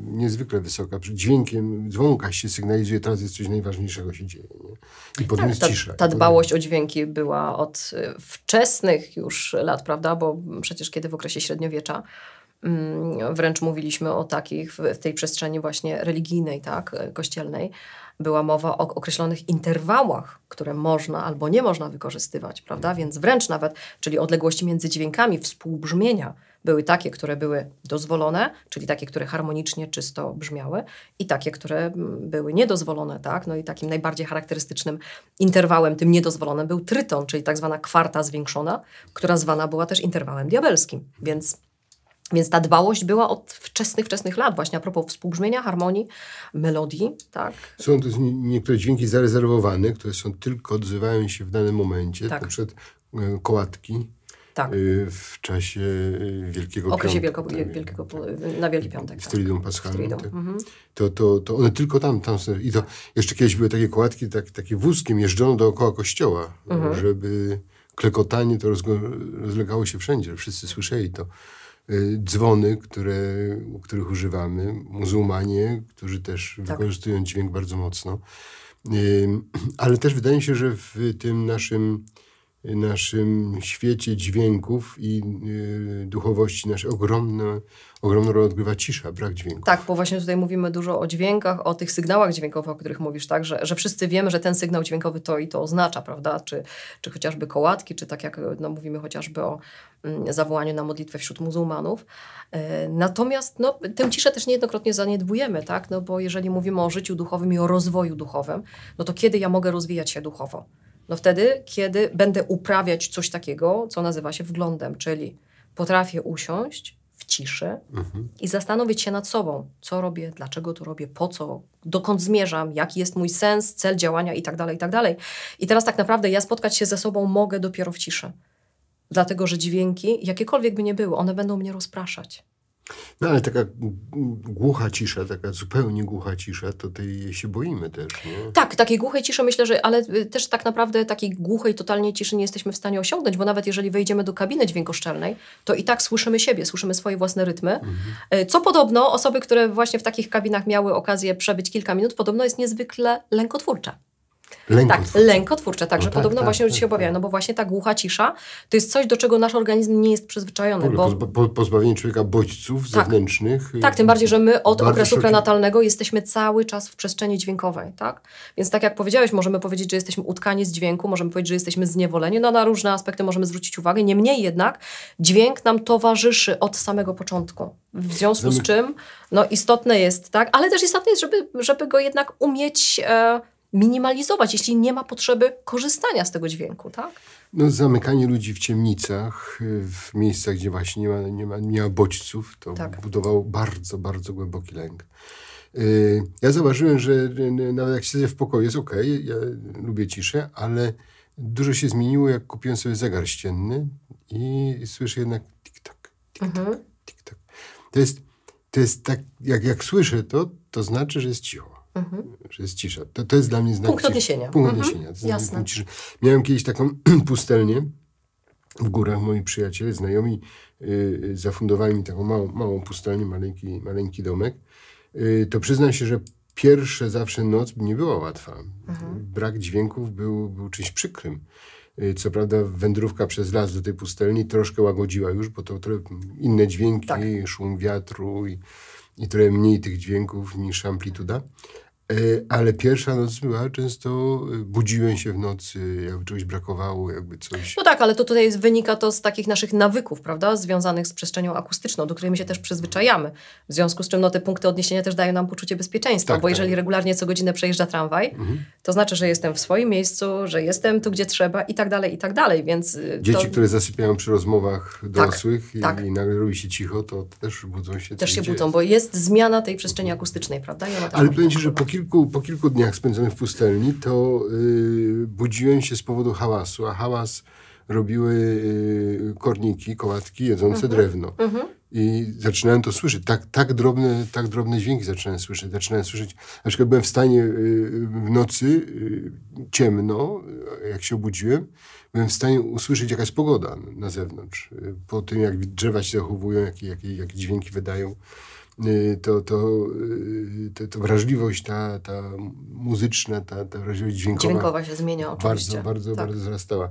niezwykle wysoka. dźwiękiem dzwonka się sygnalizuje, teraz jest coś najważniejszego się dzieje. Nie? I potem tak, ta, cisza. Ta dbałość o dźwięki była od y, wczesnych już lat, prawda? Bo przecież kiedy w okresie średniowiecza mm, wręcz mówiliśmy o takich w tej przestrzeni właśnie religijnej, tak, y, kościelnej, była mowa o określonych interwałach, które można albo nie można wykorzystywać, prawda? Więc wręcz nawet, czyli odległości między dźwiękami, współbrzmienia były takie, które były dozwolone, czyli takie, które harmonicznie czysto brzmiały i takie, które mm, były niedozwolone, tak? No i takim najbardziej charakterystycznym interwałem tym niedozwolonym był tryton, czyli tak zwana kwarta zwiększona, która zwana była też interwałem diabelskim. Więc więc ta dbałość była od wczesnych, wczesnych lat właśnie a propos współbrzmienia, harmonii, melodii. Tak. Są też niektóre dźwięki zarezerwowane, które są tylko odzywają się w danym momencie, tak. na przykład e, kołatki tak. Y, w czasie y, Wielkiego Piątku. Wielko, tak. wielkiego, na Wielki Piątek. w Tridą tak. Tak. Mhm. To, to, to one tylko tam, tam są. I to jeszcze kiedyś były takie kładki, tak, takie wózkiem jeżdżono dookoła kościoła, mhm. żeby klekotanie to rozlegało się wszędzie, wszyscy słyszeli to. Y, dzwony, które, których używamy, muzułmanie, którzy też tak. wykorzystują dźwięk bardzo mocno. <clears throat> Ale też wydaje mi się, że w tym naszym naszym świecie dźwięków i y, duchowości naszej ogromne, ogromną rolę odgrywa cisza, brak dźwięku. Tak, bo właśnie tutaj mówimy dużo o dźwiękach, o tych sygnałach dźwiękowych, o których mówisz, tak, że, że wszyscy wiemy, że ten sygnał dźwiękowy to i to oznacza, prawda, czy, czy chociażby kołatki, czy tak jak no, mówimy chociażby o mm, zawołaniu na modlitwę wśród muzułmanów. Y, natomiast no, tę ciszę też niejednokrotnie zaniedbujemy, tak, no bo jeżeli mówimy o życiu duchowym i o rozwoju duchowym, no to kiedy ja mogę rozwijać się duchowo? No wtedy, kiedy będę uprawiać coś takiego, co nazywa się wglądem, czyli potrafię usiąść w ciszy mhm. i zastanowić się nad sobą, co robię, dlaczego to robię, po co, dokąd zmierzam, jaki jest mój sens, cel działania itd., tak itd. Tak I teraz tak naprawdę ja spotkać się ze sobą mogę dopiero w ciszy. Dlatego, że dźwięki, jakiekolwiek by nie były, one będą mnie rozpraszać. No ale taka głucha cisza, taka zupełnie głucha cisza, to tej się boimy też. Nie? Tak, takiej głuchej ciszy myślę, że, ale y, też tak naprawdę takiej głuchej, totalnie ciszy nie jesteśmy w stanie osiągnąć, bo nawet jeżeli wejdziemy do kabiny dźwiękoszczelnej, to i tak słyszymy siebie, słyszymy swoje własne rytmy. Mhm. Y, co podobno osoby, które właśnie w takich kabinach miały okazję przebyć kilka minut, podobno jest niezwykle lękotwórcze. Lękotwórcze. Tak, lękotwórcze, także no tak, podobno tak, właśnie tak, ludzie się tak. obawiają, no bo właśnie ta głucha cisza to jest coś, do czego nasz organizm nie jest przyzwyczajony. Bo... pozbawienie człowieka bodźców tak. zewnętrznych. Y, tak, tym bardziej, że my od okresu prenatalnego jesteśmy cały czas w przestrzeni dźwiękowej, tak? Więc tak jak powiedziałeś, możemy powiedzieć, że jesteśmy utkani z dźwięku, możemy powiedzieć, że jesteśmy zniewoleni, no na różne aspekty możemy zwrócić uwagę, niemniej jednak dźwięk nam towarzyszy od samego początku. W związku z czym, no istotne jest, tak? Ale też istotne jest, żeby, żeby go jednak umieć... E minimalizować, jeśli nie ma potrzeby korzystania z tego dźwięku, tak? No, zamykanie ludzi w ciemnicach, y, w miejscach, gdzie właśnie nie ma, nie ma, nie ma bodźców, to tak. budowało bardzo, bardzo głęboki lęk. Y, ja zauważyłem, że y, nawet jak siedzę w pokoju, jest ok, ja lubię ciszę, ale dużo się zmieniło, jak kupiłem sobie zegar ścienny i słyszę jednak tik-tak, tik-tak, mhm. tik-tak. To jest, to jest tak, jak, jak słyszę to, to znaczy, że jest cicho. Mhm. Jest cisza. To, to jest dla mnie znak Punkt odniesienia. Punkt mhm. odniesienia. Jasne. Miałem kiedyś taką <clears throat> pustelnię w górach. Moi przyjaciele, znajomi yy, zafundowali mi taką małą, małą pustelnię, maleńki, maleńki domek. Yy, to przyznam się, że pierwsze zawsze noc nie była łatwa. Mhm. Brak dźwięków był, był czymś przykrym. Y, co prawda wędrówka przez las do tej pustelni troszkę łagodziła już, bo to inne dźwięki, tak. szum wiatru i, i trochę mniej tych dźwięków niż amplituda. E, ale pierwsza noc była często, e, budziłem się w nocy, jakby czegoś brakowało, jakby coś. No tak, ale to tutaj wynika to z takich naszych nawyków, prawda, związanych z przestrzenią akustyczną, do której my się też przyzwyczajamy. W związku z czym no, te punkty odniesienia też dają nam poczucie bezpieczeństwa, tak, bo jeżeli tak. regularnie co godzinę przejeżdża tramwaj, mhm. to znaczy, że jestem w swoim miejscu, że jestem tu, gdzie trzeba i tak dalej, i tak dalej, więc... Y, Dzieci, to... które zasypiają przy rozmowach tak, dorosłych tak, i, i, nagle robi się cicho, to też budzą się. Też się budzą, bo jest zmiana tej przestrzeni akustycznej, prawda? I ale powiem że po kilku kilku, po kilku dniach spędzonych w pustelni, to yy, budziłem się z powodu hałasu, a hałas robiły yy, korniki, kołatki jedzące mhm. drewno. Mhm. I zaczynałem to słyszeć. Tak, tak, drobne, tak drobne dźwięki zaczynałem słyszeć. Zaczynałem słyszeć, na przykład byłem w stanie y, w nocy, y, ciemno, jak się obudziłem, byłem w stanie usłyszeć jakaś pogoda na zewnątrz. Y, po tym, jak drzewa się zachowują, jakie, jakie, jakie dźwięki wydają. Y, to, to, y, to, to wrażliwość ta, ta muzyczna, ta, ta wrażliwość dźwiękowa. Dźwiękowa się zmienia oczywiście. Bardzo, bardzo, tak. bardzo wzrastała.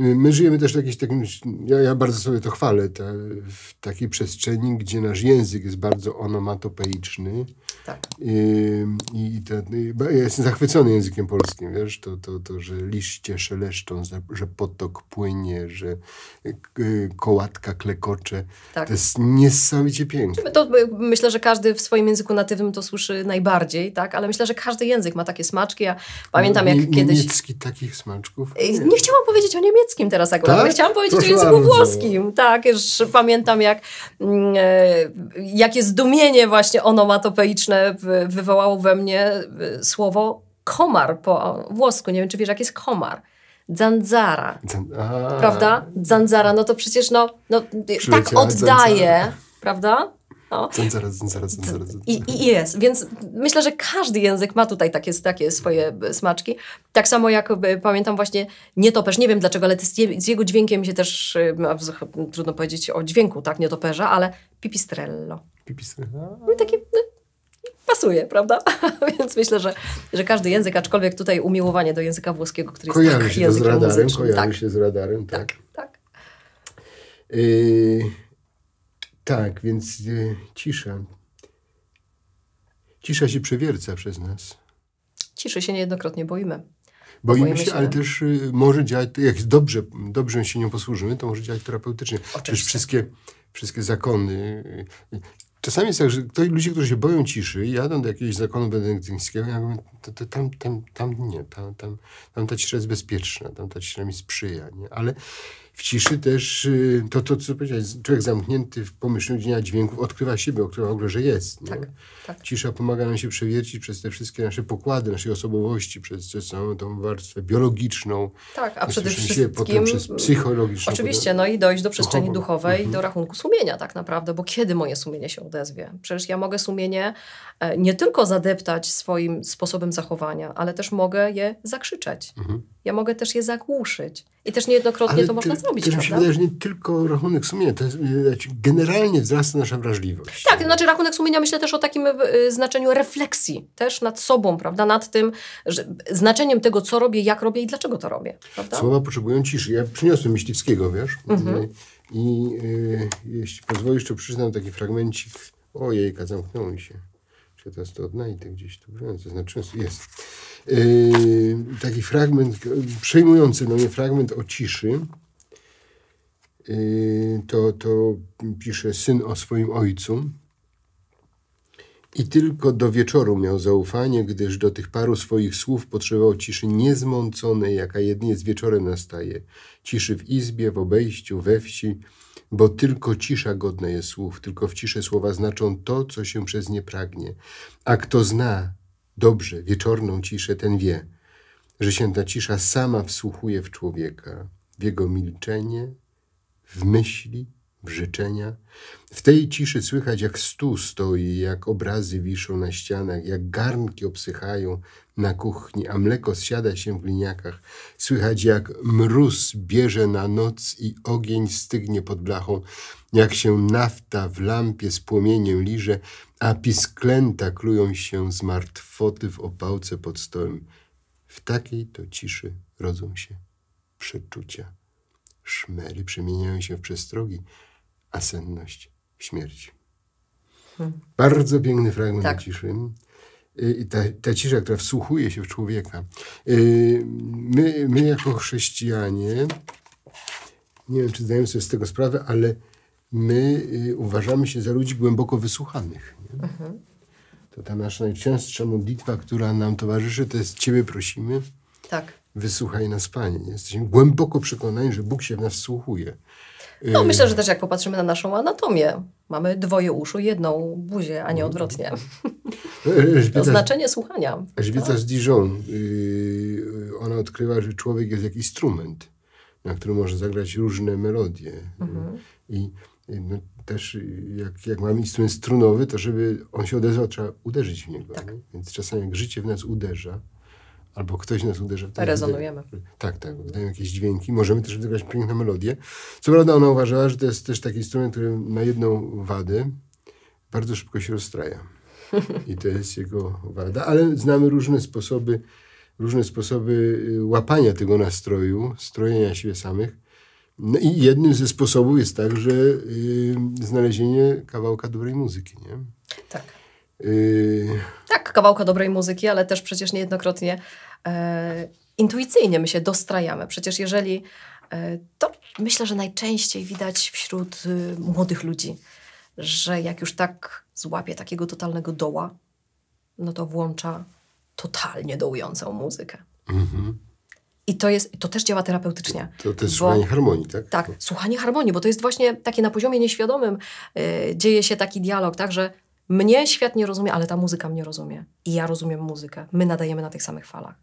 Y, my żyjemy też w jakiejś takim, ja, ja bardzo sobie to chwalę, ta, w takiej przestrzeni, gdzie nasz język jest bardzo onomatopeiczny tak. I, i to, ja jestem zachwycony językiem polskim, wiesz, to, to, to że liście szeleszczą, że potok płynie, że y, y, kołatka klekocze. Tak. To jest niesamowicie piękne. To y, myślę, że każdy w swoim języku natywnym to słyszy najbardziej, tak? Ale myślę, że każdy język ma takie smaczki. Ja pamiętam, no, jak Niemiecki kiedyś... Niemiecki takich smaczków? Nie. nie chciałam powiedzieć o niemieckim teraz akurat, tak? chciałam powiedzieć Proszę o języku bardzo. włoskim. Tak, już pamiętam, jak, mm, e, jakie zdumienie właśnie onomatopeiczne ironiczne wywołało we mnie e, słowo komar po włosku. Nie wiem, czy wiesz, jak jest komar. Zanzara. Prawda? Zanzara, no to przecież no, no e, tak oddaje, dzanzara. prawda? No. Zanzara, zanzara, zanzara, I, jest, więc myślę, że każdy język ma tutaj takie, takie swoje e, smaczki. Tak samo jak pamiętam właśnie nietoperz, nie wiem dlaczego, ale z, z jego dźwiękiem się też, trudno powiedzieć o dźwięku tak nietoperza, ale pipistrello. Pipistrello? No, takie no, pasuje, prawda? <laughs> Więc myślę, że, że każdy język, aczkolwiek tutaj umiłowanie do języka włoskiego, który kojarzy jest tak językiem z radarem, muzycznym. Kojarzy tak. się z radarem, tak. Tak, tak. Yy, tak więc yy, cisza. Cisza się przewierca przez nas. Ciszy się niejednokrotnie boimy. Boimy, boimy się, się, ale też y, może działać, jak dobrze, dobrze się nią posłużymy, to może działać terapeutycznie. Oczywiście. Przecież wszystkie wszystkie zakony. Y, Czasami jest tak, że to ludzie, którzy się boją ciszy, jadą do jakiegoś zakonu benedyktyńskiego, ja mówię, to, to tam, tam, tam nie, tam, tam, tam ta cisza jest bezpieczna, tam ta cisza mi sprzyja. Nie? Ale w ciszy też y, to, to co powiedziałeś, człowiek zamknięty w pomyślnym dnia dźwięków odkrywa siebie, odkrywa w ogóle, że jest. Tak, tak. Cisza pomaga nam się przewiercić przez te wszystkie nasze pokłady, naszej osobowości, przez, całą tą warstwę biologiczną. Tak, a przede wszystkim... Się, potem przez psychologiczną. Oczywiście, no i dojść do przestrzeni duchową. Mhm. duchowej, mhm. do rachunku sumienia tak naprawdę, bo kiedy moje sumienie się odezwie? Przecież ja mogę sumienie e, nie tylko zadeptać swoim sposobem zachowania, ale też mogę je zakrzyczeć. Mhm. Ja mogę też je zagłuszyć. I też niejednokrotnie Ale to można zrobić. To mi się wydaje, że nie tylko rachunek sumienia, to jest, generalnie wzrasta nasza wrażliwość. Tak, znaczy rachunek sumienia myślę też o takim y, znaczeniu refleksji też nad sobą, prawda? Nad tym że, znaczeniem tego, co robię, jak robię i dlaczego to robię. Prawda? Słowa potrzebują ciszy. Ja przyniosłem Myśliwskiego, wiesz? Mhm. I y, jeśli pozwolisz, to przeczytam taki fragmencik. Ojejka, zamknął mi się. 15 od Najty gdzieś tu, to znaczy jest. Yy, taki fragment, przejmujący no nie fragment o ciszy, yy, to, to pisze syn o swoim ojcu. I tylko do wieczoru miał zaufanie, gdyż do tych paru swoich słów potrzebował ciszy niezmąconej, jaka jedynie z wieczorem nastaje. Ciszy w izbie, w obejściu, we wsi, bo tylko cisza godna jest słów, tylko w ciszy słowa znaczą to, co się przez nie pragnie. A kto zna dobrze wieczorną ciszę, ten wie, że się ta cisza sama wsłuchuje w człowieka, w jego milczenie, w myśli, w życzenia. W tej ciszy słychać, jak stół stoi, jak obrazy wiszą na ścianach, jak garnki obsychają na kuchni, a mleko zsiada się w liniakach. Słychać, jak mróz bierze na noc i ogień stygnie pod blachą, jak się nafta w lampie z płomieniem liże, a pisklęta klują się z martwoty w opałce pod stołem. W takiej to ciszy rodzą się przeczucia. Szmery przemieniają się w przestrogi, a senność śmierć. Hmm. Bardzo piękny fragment tak. ciszy. Y, I ta, ta cisza, która wsłuchuje się w człowieka. Y, my, my jako chrześcijanie, nie wiem, czy zdajemy sobie z tego sprawę, ale my y, uważamy się za ludzi głęboko wysłuchanych. Mhm. To ta nasza najczęstsza modlitwa, która nam towarzyszy, to jest Ciebie prosimy. Tak. Wysłuchaj nas, Panie. Jesteśmy głęboko przekonani, że Bóg się w nas wsłuchuje. No, y, myślę, że też jak popatrzymy na naszą anatomię, mamy dwoje uszu, jedną buzię, a nie no. odwrotnie. Elżbieta, y, y, <laughs> znaczenie słuchania. Elżbieta z Dijon, ona odkrywa, że człowiek jest jak instrument, na którym może zagrać różne melodie. Mhm. I no, też jak, jak mamy instrument strunowy, to żeby on się odezwał, trzeba uderzyć w niego. Tak. Więc czasami jak życie w nas uderza, albo ktoś nas uderzy. W Rezonujemy. tak, tak, wydają jakieś dźwięki. Możemy też wygrać piękne melodie. Co prawda ona uważała, że to jest też taki instrument, który ma jedną wadę. Bardzo szybko się rozstraja. I to jest jego wada. Ale znamy różne sposoby, różne sposoby y, łapania tego nastroju, strojenia siebie samych. No i jednym ze sposobów jest także yy, znalezienie kawałka dobrej muzyki, nie? Tak. Yy, tak, kawałka dobrej muzyki, ale też przecież niejednokrotnie e, intuicyjnie my się dostrajamy. Przecież jeżeli e, to myślę, że najczęściej widać wśród e, młodych ludzi, że jak już tak złapie takiego totalnego doła, no to włącza totalnie dołującą muzykę. Mhm. I to, jest, to też działa terapeutycznie. To, to jest bo, słuchanie harmonii, tak? Tak, słuchanie harmonii, bo to jest właśnie takie na poziomie nieświadomym y, dzieje się taki dialog, tak, że mnie świat nie rozumie, ale ta muzyka mnie rozumie. I ja rozumiem muzykę. My nadajemy na tych samych falach.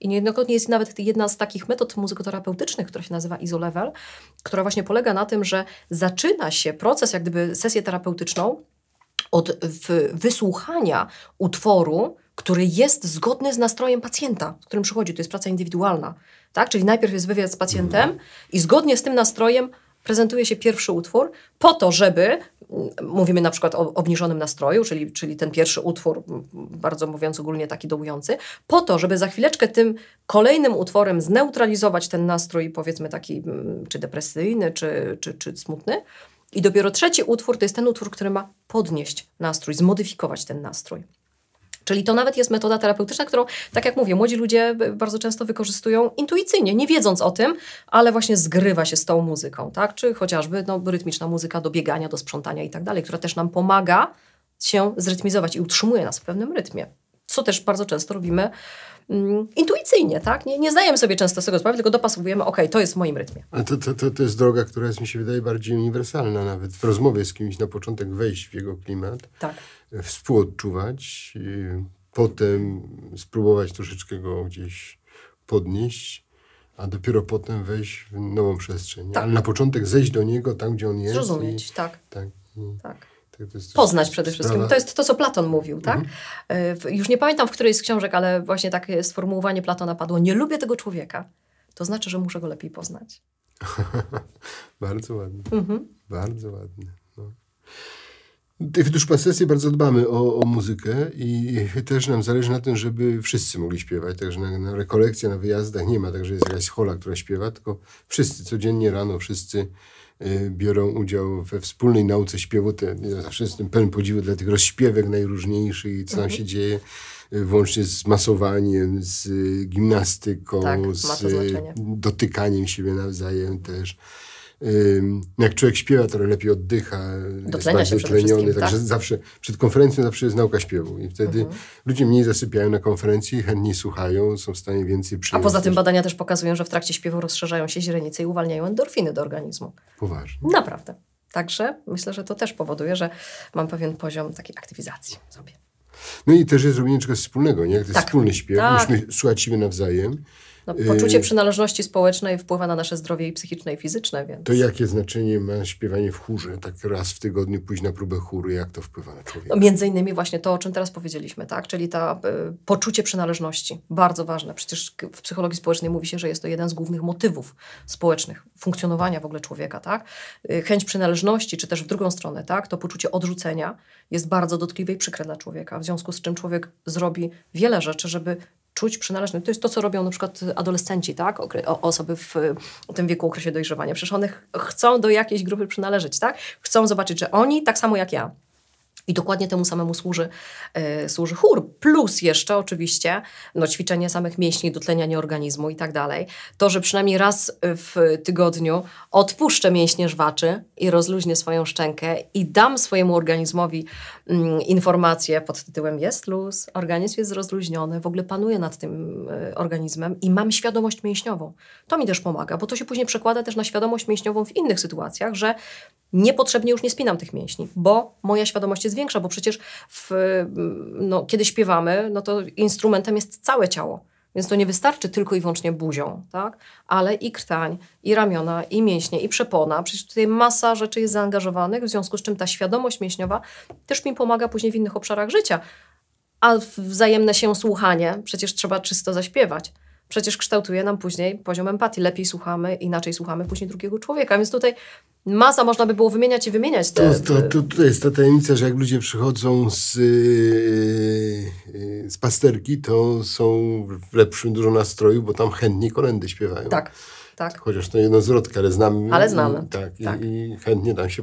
I niejednokrotnie jest nawet jedna z takich metod muzykoterapeutycznych, która się nazywa izolevel, która właśnie polega na tym, że zaczyna się proces, jak gdyby sesję terapeutyczną od wysłuchania utworu, który jest zgodny z nastrojem pacjenta, z którym przychodzi. To jest praca indywidualna. Tak? Czyli najpierw jest wywiad z pacjentem mhm. i zgodnie z tym nastrojem prezentuje się pierwszy utwór po to, żeby mówimy na przykład o obniżonym nastroju, czyli, czyli ten pierwszy utwór, bardzo mówiąc ogólnie taki dołujący, po to, żeby za chwileczkę tym kolejnym utworem zneutralizować ten nastrój, powiedzmy taki mm, czy depresyjny, czy, czy, czy smutny. I dopiero trzeci utwór to jest ten utwór, który ma podnieść nastrój, zmodyfikować ten nastrój. Czyli to nawet jest metoda terapeutyczna, którą, tak jak mówię, młodzi ludzie bardzo często wykorzystują intuicyjnie, nie wiedząc o tym, ale właśnie zgrywa się z tą muzyką, tak? Czy chociażby no, rytmiczna muzyka do biegania, do sprzątania i tak dalej, która też nam pomaga się zrytmizować i utrzymuje nas w pewnym rytmie. Co też bardzo często robimy mm, intuicyjnie, tak? Nie, nie zdajemy sobie często z tego sprawy, tylko dopasowujemy, ok, to jest w moim rytmie. A to, to, to, to jest droga, która jest mi się wydaje bardziej uniwersalna, nawet w rozmowie z kimś na początek wejść w jego klimat. Tak współodczuwać, potem spróbować troszeczkę go gdzieś podnieść, a dopiero potem wejść w nową przestrzeń. Tak. Ale na początek zejść do niego tam, gdzie on jest. Zrozumieć, i, tak. tak. I, tak. tak poznać przede wszystkim. To jest to, co Platon mówił, tak? Mhm. E, już nie pamiętam, w której z książek, ale właśnie takie sformułowanie Platona padło. Nie lubię tego człowieka. To znaczy, że muszę go lepiej poznać. <laughs> Bardzo ładne, Mhm. Bardzo ładne. No. W Duszpasterstwie bardzo dbamy o, o, muzykę i też nam zależy na tym, żeby wszyscy mogli śpiewać. Także na, na rekolekcje, na wyjazdach nie ma, także jest jakaś hola, która śpiewa, tylko wszyscy codziennie rano, wszyscy y, biorą udział we wspólnej nauce śpiewu. Te, ja zawsze jestem pełen podziwu dla tych rozśpiewek najróżniejszych i co tam mhm. się dzieje y, włącznie z masowaniem, z y, gimnastyką, tak, z dotykaniem siebie nawzajem też jak człowiek śpiewa, to lepiej oddycha, Dotlenia jest bardziej utleniony. Także tak? zawsze przed konferencją zawsze jest nauka śpiewu. I wtedy mhm. ludzie mniej zasypiają na konferencji, chętniej słuchają, są w stanie więcej przyjąć. A poza tym badania też pokazują, że w trakcie śpiewu rozszerzają się źrenice i uwalniają endorfiny do organizmu. Poważnie. Naprawdę. Także myślę, że to też powoduje, że mam pewien poziom takiej aktywizacji sobie. No i też jest robienie czegoś wspólnego, nie? Jak to jest tak. wspólny śpiew, tak. musimy słuchać siebie nawzajem no, poczucie y, przynależności społecznej wpływa na nasze zdrowie i psychiczne i fizyczne, więc... To jakie znaczenie ma śpiewanie w chórze? Tak raz w tygodniu pójść na próbę chóry, jak to wpływa na człowieka? No, między innymi właśnie to, o czym teraz powiedzieliśmy, tak? Czyli ta y, poczucie przynależności. Bardzo ważne. Przecież w psychologii społecznej mówi się, że jest to jeden z głównych motywów społecznych, funkcjonowania w ogóle człowieka, tak? Y, chęć przynależności, czy też w drugą stronę, tak? To poczucie odrzucenia jest bardzo dotkliwe i przykre dla człowieka, w związku z czym człowiek zrobi wiele rzeczy, żeby czuć przynależność. To jest to, co robią na przykład adolescenci, tak? osoby w, w tym wieku, okresie dojrzewania. Przecież one chcą do jakiejś grupy przynależeć, tak? Chcą zobaczyć, że oni tak samo jak ja. I dokładnie temu samemu służy, yy, służy chór. Plus jeszcze oczywiście no, ćwiczenie samych mięśni, dotlenianie organizmu i tak dalej. To, że przynajmniej raz w tygodniu odpuszczę mięśnie żwaczy i rozluźnię swoją szczękę i dam swojemu organizmowi yy, informację pod tytułem jest luz, organizm jest rozluźniony, w ogóle panuje nad tym yy, organizmem i mam świadomość mięśniową. To mi też pomaga, bo to się później przekłada też na świadomość mięśniową w innych sytuacjach, że niepotrzebnie już nie spinam tych mięśni, bo moja świadomość się zwiększa, bo przecież w, no, kiedy śpiewamy, no to instrumentem jest całe ciało. Więc to nie wystarczy tylko i wyłącznie buzią, tak? ale i krtań, i ramiona, i mięśnie, i przepona. Przecież tutaj masa rzeczy jest zaangażowanych, w związku z czym ta świadomość mięśniowa też mi pomaga później w innych obszarach życia. A wzajemne się słuchanie, przecież trzeba czysto zaśpiewać przecież kształtuje nam później poziom empatii. Lepiej słuchamy, inaczej słuchamy później drugiego człowieka. Więc tutaj masa można by było wymieniać i wymieniać te... To, to, to, to jest ta tajemnica, że jak ludzie przychodzą z, y, y, z pasterki, to są w lepszym dużo nastroju, bo tam chętnie kolendy śpiewają. Tak. Tak. Chociaż to jedno zwrotka, ale znamy. Ale znamy. Tak, tak. I, I, chętnie tam się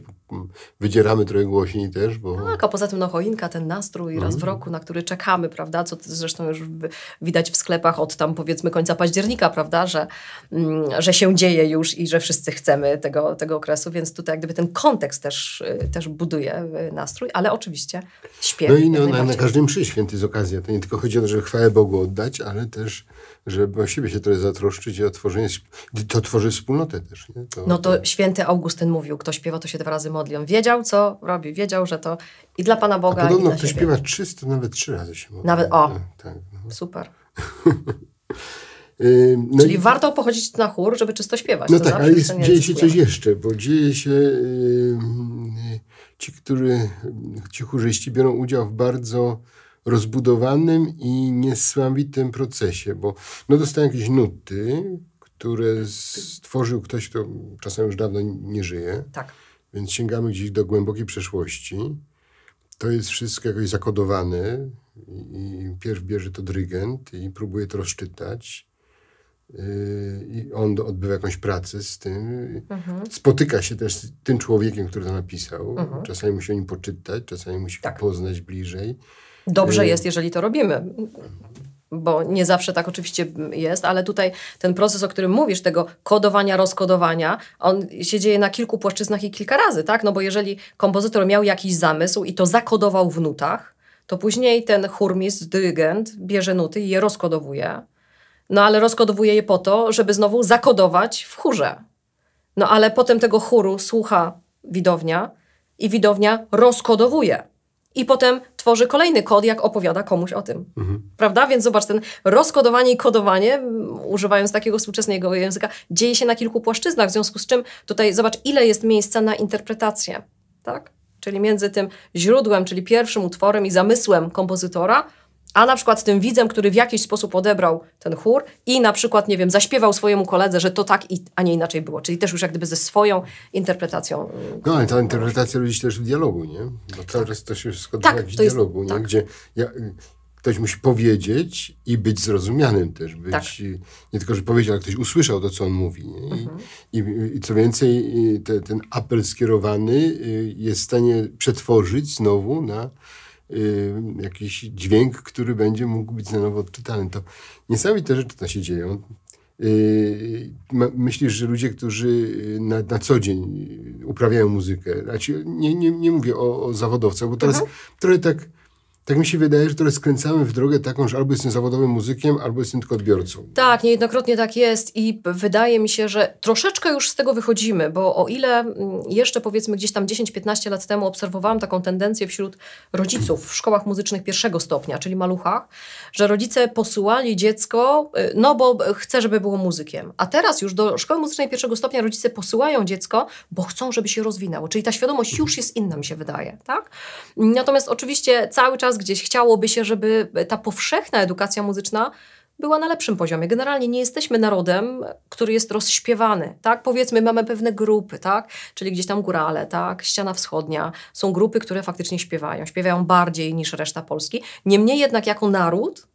wydzieramy trochę głośniej też, bo... Tak, a poza tym no choinka, ten nastrój raz w mhm. roku, na który czekamy, prawda, co zresztą już widać w sklepach od tam powiedzmy końca października, prawda, że, mm, że się dzieje już i że wszyscy chcemy tego, tego okresu, więc tutaj jak gdyby ten kontekst też, y, też buduje y, nastrój, ale oczywiście śpiew. No i no, na, na każdym mszy święty jest okazja, to nie tylko chodzi o to, że chwałę Bogu oddać, ale też żeby o siebie się trochę zatroszczyć i tworzenie, to tworzy wspólnotę też. Nie? To, no to, to święty Augustyn mówił, kto śpiewa, to się dwa razy modli modli. On wiedział, co robi, wiedział, że to i dla Pana Boga. A podobno i śpiewa 300, nawet trzy razy się modli. Nawet o. Tak, tak no. Super. <laughs> Y, no Czyli i... warto pochodzić na chór, żeby czysto śpiewać. No to tak, ale jest, dzieje się coś jeszcze, bo dzieje się yy, ci, którzy, ci chórzyści biorą udział w bardzo rozbudowanym i niesamowitym procesie, bo no dostają jakieś nuty, które stworzył ktoś, kto czasem już dawno nie żyje. Tak więc sięgamy gdzieś do głębokiej przeszłości. To jest wszystko jakoś zakodowane i pierw bierze to drygent i próbuje to rozczytać. Yy, I on odbywa jakąś pracę z tym. Mhm. Spotyka się też z tym człowiekiem, który to napisał. Mhm. Czasami musi o nim poczytać, czasami musi tak. poznać bliżej. Dobrze yy. jest, jeżeli to robimy bo nie zawsze tak oczywiście jest, ale tutaj ten proces, o którym mówisz, tego kodowania, rozkodowania, on się dzieje na kilku płaszczyznach i kilka razy, tak? No bo jeżeli kompozytor miał jakiś zamysł i to zakodował w nutach, to później ten chórmistrz, dyrygent bierze nuty i je rozkodowuje, no ale rozkodowuje je po to, żeby znowu zakodować w chórze. No ale potem tego chóru słucha widownia i widownia rozkodowuje. I potem tworzy kolejny kod, jak opowiada komuś o tym. Mhm. Prawda? Więc zobacz, ten rozkodowanie i kodowanie, używając takiego współczesnego języka, dzieje się na kilku płaszczyznach, w związku z czym tutaj zobacz, ile jest miejsca na interpretację. Tak? Czyli między tym źródłem, czyli pierwszym utworem i zamysłem kompozytora, a na przykład tym widzem, który w jakiś sposób odebrał ten chór i na przykład, nie wiem, zaśpiewał swojemu koledze, że to tak, i, a nie inaczej było. Czyli też już jak gdyby ze swoją interpretacją. Y, no i ta interpretacja rodzi się też w dialogu, nie? Bo cały czas to się wszystko tak, tak w dialogu, jest, nie? Tak. Gdzie ja, y, ktoś musi powiedzieć i być zrozumianym też. Być, tak. Y, nie tylko, że powiedział, ale ktoś usłyszał to, co on mówi. I, mhm. i, i, co więcej, te, ten apel skierowany jest w stanie przetworzyć znowu na Y, jakiś dźwięk, który będzie mógł być na nowo odczytany. To niesamowite rzeczy to się dzieją. Y, myślisz, że ludzie, którzy y, na, na co dzień uprawiają muzykę, znaczy nie, nie, nie mówię o, o zawodowcach, bo teraz Aha. trochę tak tak mi się wydaje, że teraz skręcamy w drogę taką, że albo jestem zawodowym muzykiem, albo jestem tylko odbiorcą. Tak, niejednokrotnie tak jest i wydaje mi się, że troszeczkę już z tego wychodzimy, bo o ile mm, jeszcze powiedzmy gdzieś tam 10-15 lat temu obserwowałam taką tendencję wśród rodziców w szkołach muzycznych pierwszego stopnia, czyli maluchach, że rodzice posyłali dziecko, y, no bo chce, żeby było muzykiem. A teraz już do szkoły muzycznej pierwszego stopnia rodzice posyłają dziecko, bo chcą, żeby się rozwinęło. Czyli ta świadomość już jest inna, mi się wydaje. Tak? Natomiast oczywiście cały czas gdzieś chciałoby się, żeby ta powszechna edukacja muzyczna była na lepszym poziomie. Generalnie nie jesteśmy narodem, który jest rozśpiewany, tak? Powiedzmy, mamy pewne grupy, tak? Czyli gdzieś tam górale, tak? Ściana wschodnia. Są grupy, które faktycznie śpiewają. Śpiewają bardziej niż reszta Polski. Niemniej jednak jako naród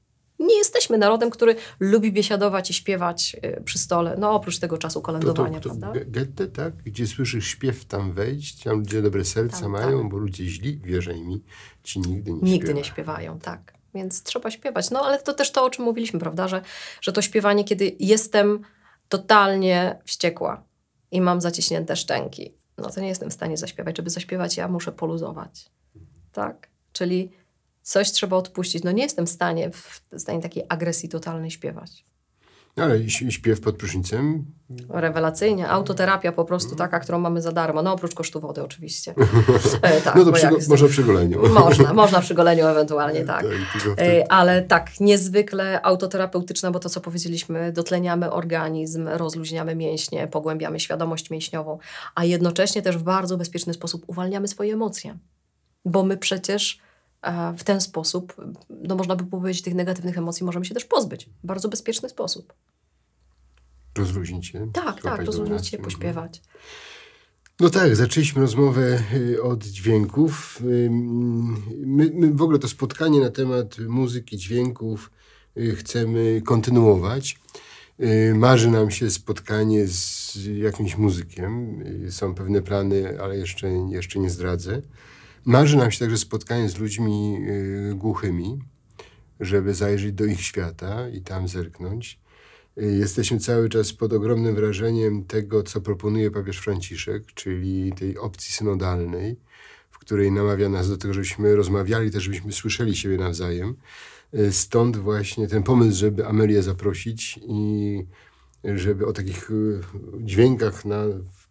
nie jesteśmy narodem, który lubi biesiadować i śpiewać y, przy stole, no oprócz tego czasu kolędowania, to, to, prawda? Goethe, tak? Gdzie słyszysz śpiew, tam wejdź, tam ludzie dobre serca tam, mają, tak. bo ludzie źli, wierzaj mi, ci nigdy nie Nigdy śpiewa. nie śpiewają, tak. Więc trzeba śpiewać. No ale to też to, o czym mówiliśmy, prawda, że, że to śpiewanie, kiedy jestem totalnie wściekła i mam zaciśnięte szczęki, no to nie jestem w stanie zaśpiewać. Żeby zaśpiewać, ja muszę poluzować, tak? Czyli coś trzeba odpuścić. No nie jestem w stanie, w stanie takiej agresji totalnej śpiewać. No, ale i śpiew pod prysznicem? Rewelacyjnie. Autoterapia po prostu mhm. taka, którą mamy za darmo. No oprócz kosztu wody oczywiście. <laughs> E, tak, no to przy, jest... może przy goleniu. Można, <laughs> można przy goleniu ewentualnie, e, tak. tak e, ale tak, niezwykle autoterapeutyczna, bo to co powiedzieliśmy, dotleniamy organizm, rozluźniamy mięśnie, pogłębiamy świadomość mięśniową, a jednocześnie też w bardzo bezpieczny sposób uwalniamy swoje emocje. Bo my przecież w ten sposób, no można by powiedzieć, tych negatywnych emocji możemy się też pozbyć. W bardzo bezpieczny sposób. Rozluźnić się. Tak, tak, rozluźnić się, pośpiewać. Mhm. No tak, zaczęliśmy rozmowę y, od dźwięków. My, my, w ogóle to spotkanie na temat muzyki, dźwięków y, chcemy kontynuować. Y, marzy nam się spotkanie z jakimś muzykiem. Są pewne plany, ale jeszcze, jeszcze nie zdradzę. Marzy nam się także spotkanie z ludźmi y, głuchymi, żeby zajrzeć do ich świata i tam zerknąć. Y, jesteśmy cały czas pod ogromnym wrażeniem tego, co proponuje papież Franciszek, czyli tej opcji synodalnej, w której namawia nas do tego, żebyśmy rozmawiali, też żebyśmy słyszeli siebie nawzajem. Y, stąd właśnie ten pomysł, żeby Amelię zaprosić i żeby o takich dźwiękach na,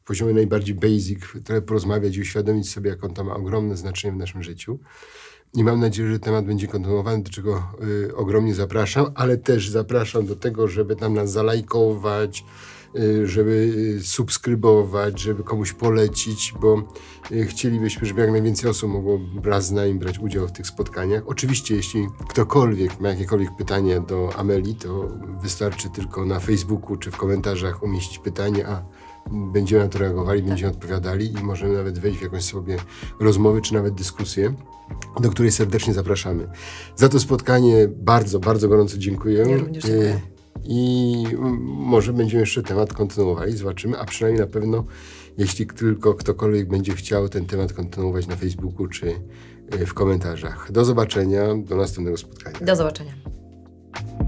poziomie najbardziej basic, trochę porozmawiać i uświadomić sobie, jak on to ma ogromne znaczenie w naszym życiu. I mam nadzieję, że temat będzie kontynuowany, do czego y, ogromnie zapraszam, ale też zapraszam do tego, żeby tam nas zalajkować, y, żeby y, subskrybować, żeby komuś polecić, bo y, chcielibyśmy, żeby jak najwięcej osób mogło brać z nami brać udział w tych spotkaniach. Oczywiście, jeśli ktokolwiek ma jakiekolwiek pytanie do Ameli, to wystarczy tylko na Facebooku czy w komentarzach umieścić pytanie, a będziemy na to reagowali, tak. będziemy odpowiadali i możemy nawet wejść w jakąś sobie rozmowę czy nawet dyskusję, do której serdecznie zapraszamy. Za to spotkanie bardzo, bardzo gorąco dziękuję. Ja również y, dziękuję. I może będziemy jeszcze temat kontynuowali, zobaczymy, a przynajmniej na pewno, jeśli tylko ktokolwiek będzie chciał ten temat kontynuować na Facebooku czy y, w komentarzach. Do zobaczenia, do następnego spotkania. Do zobaczenia.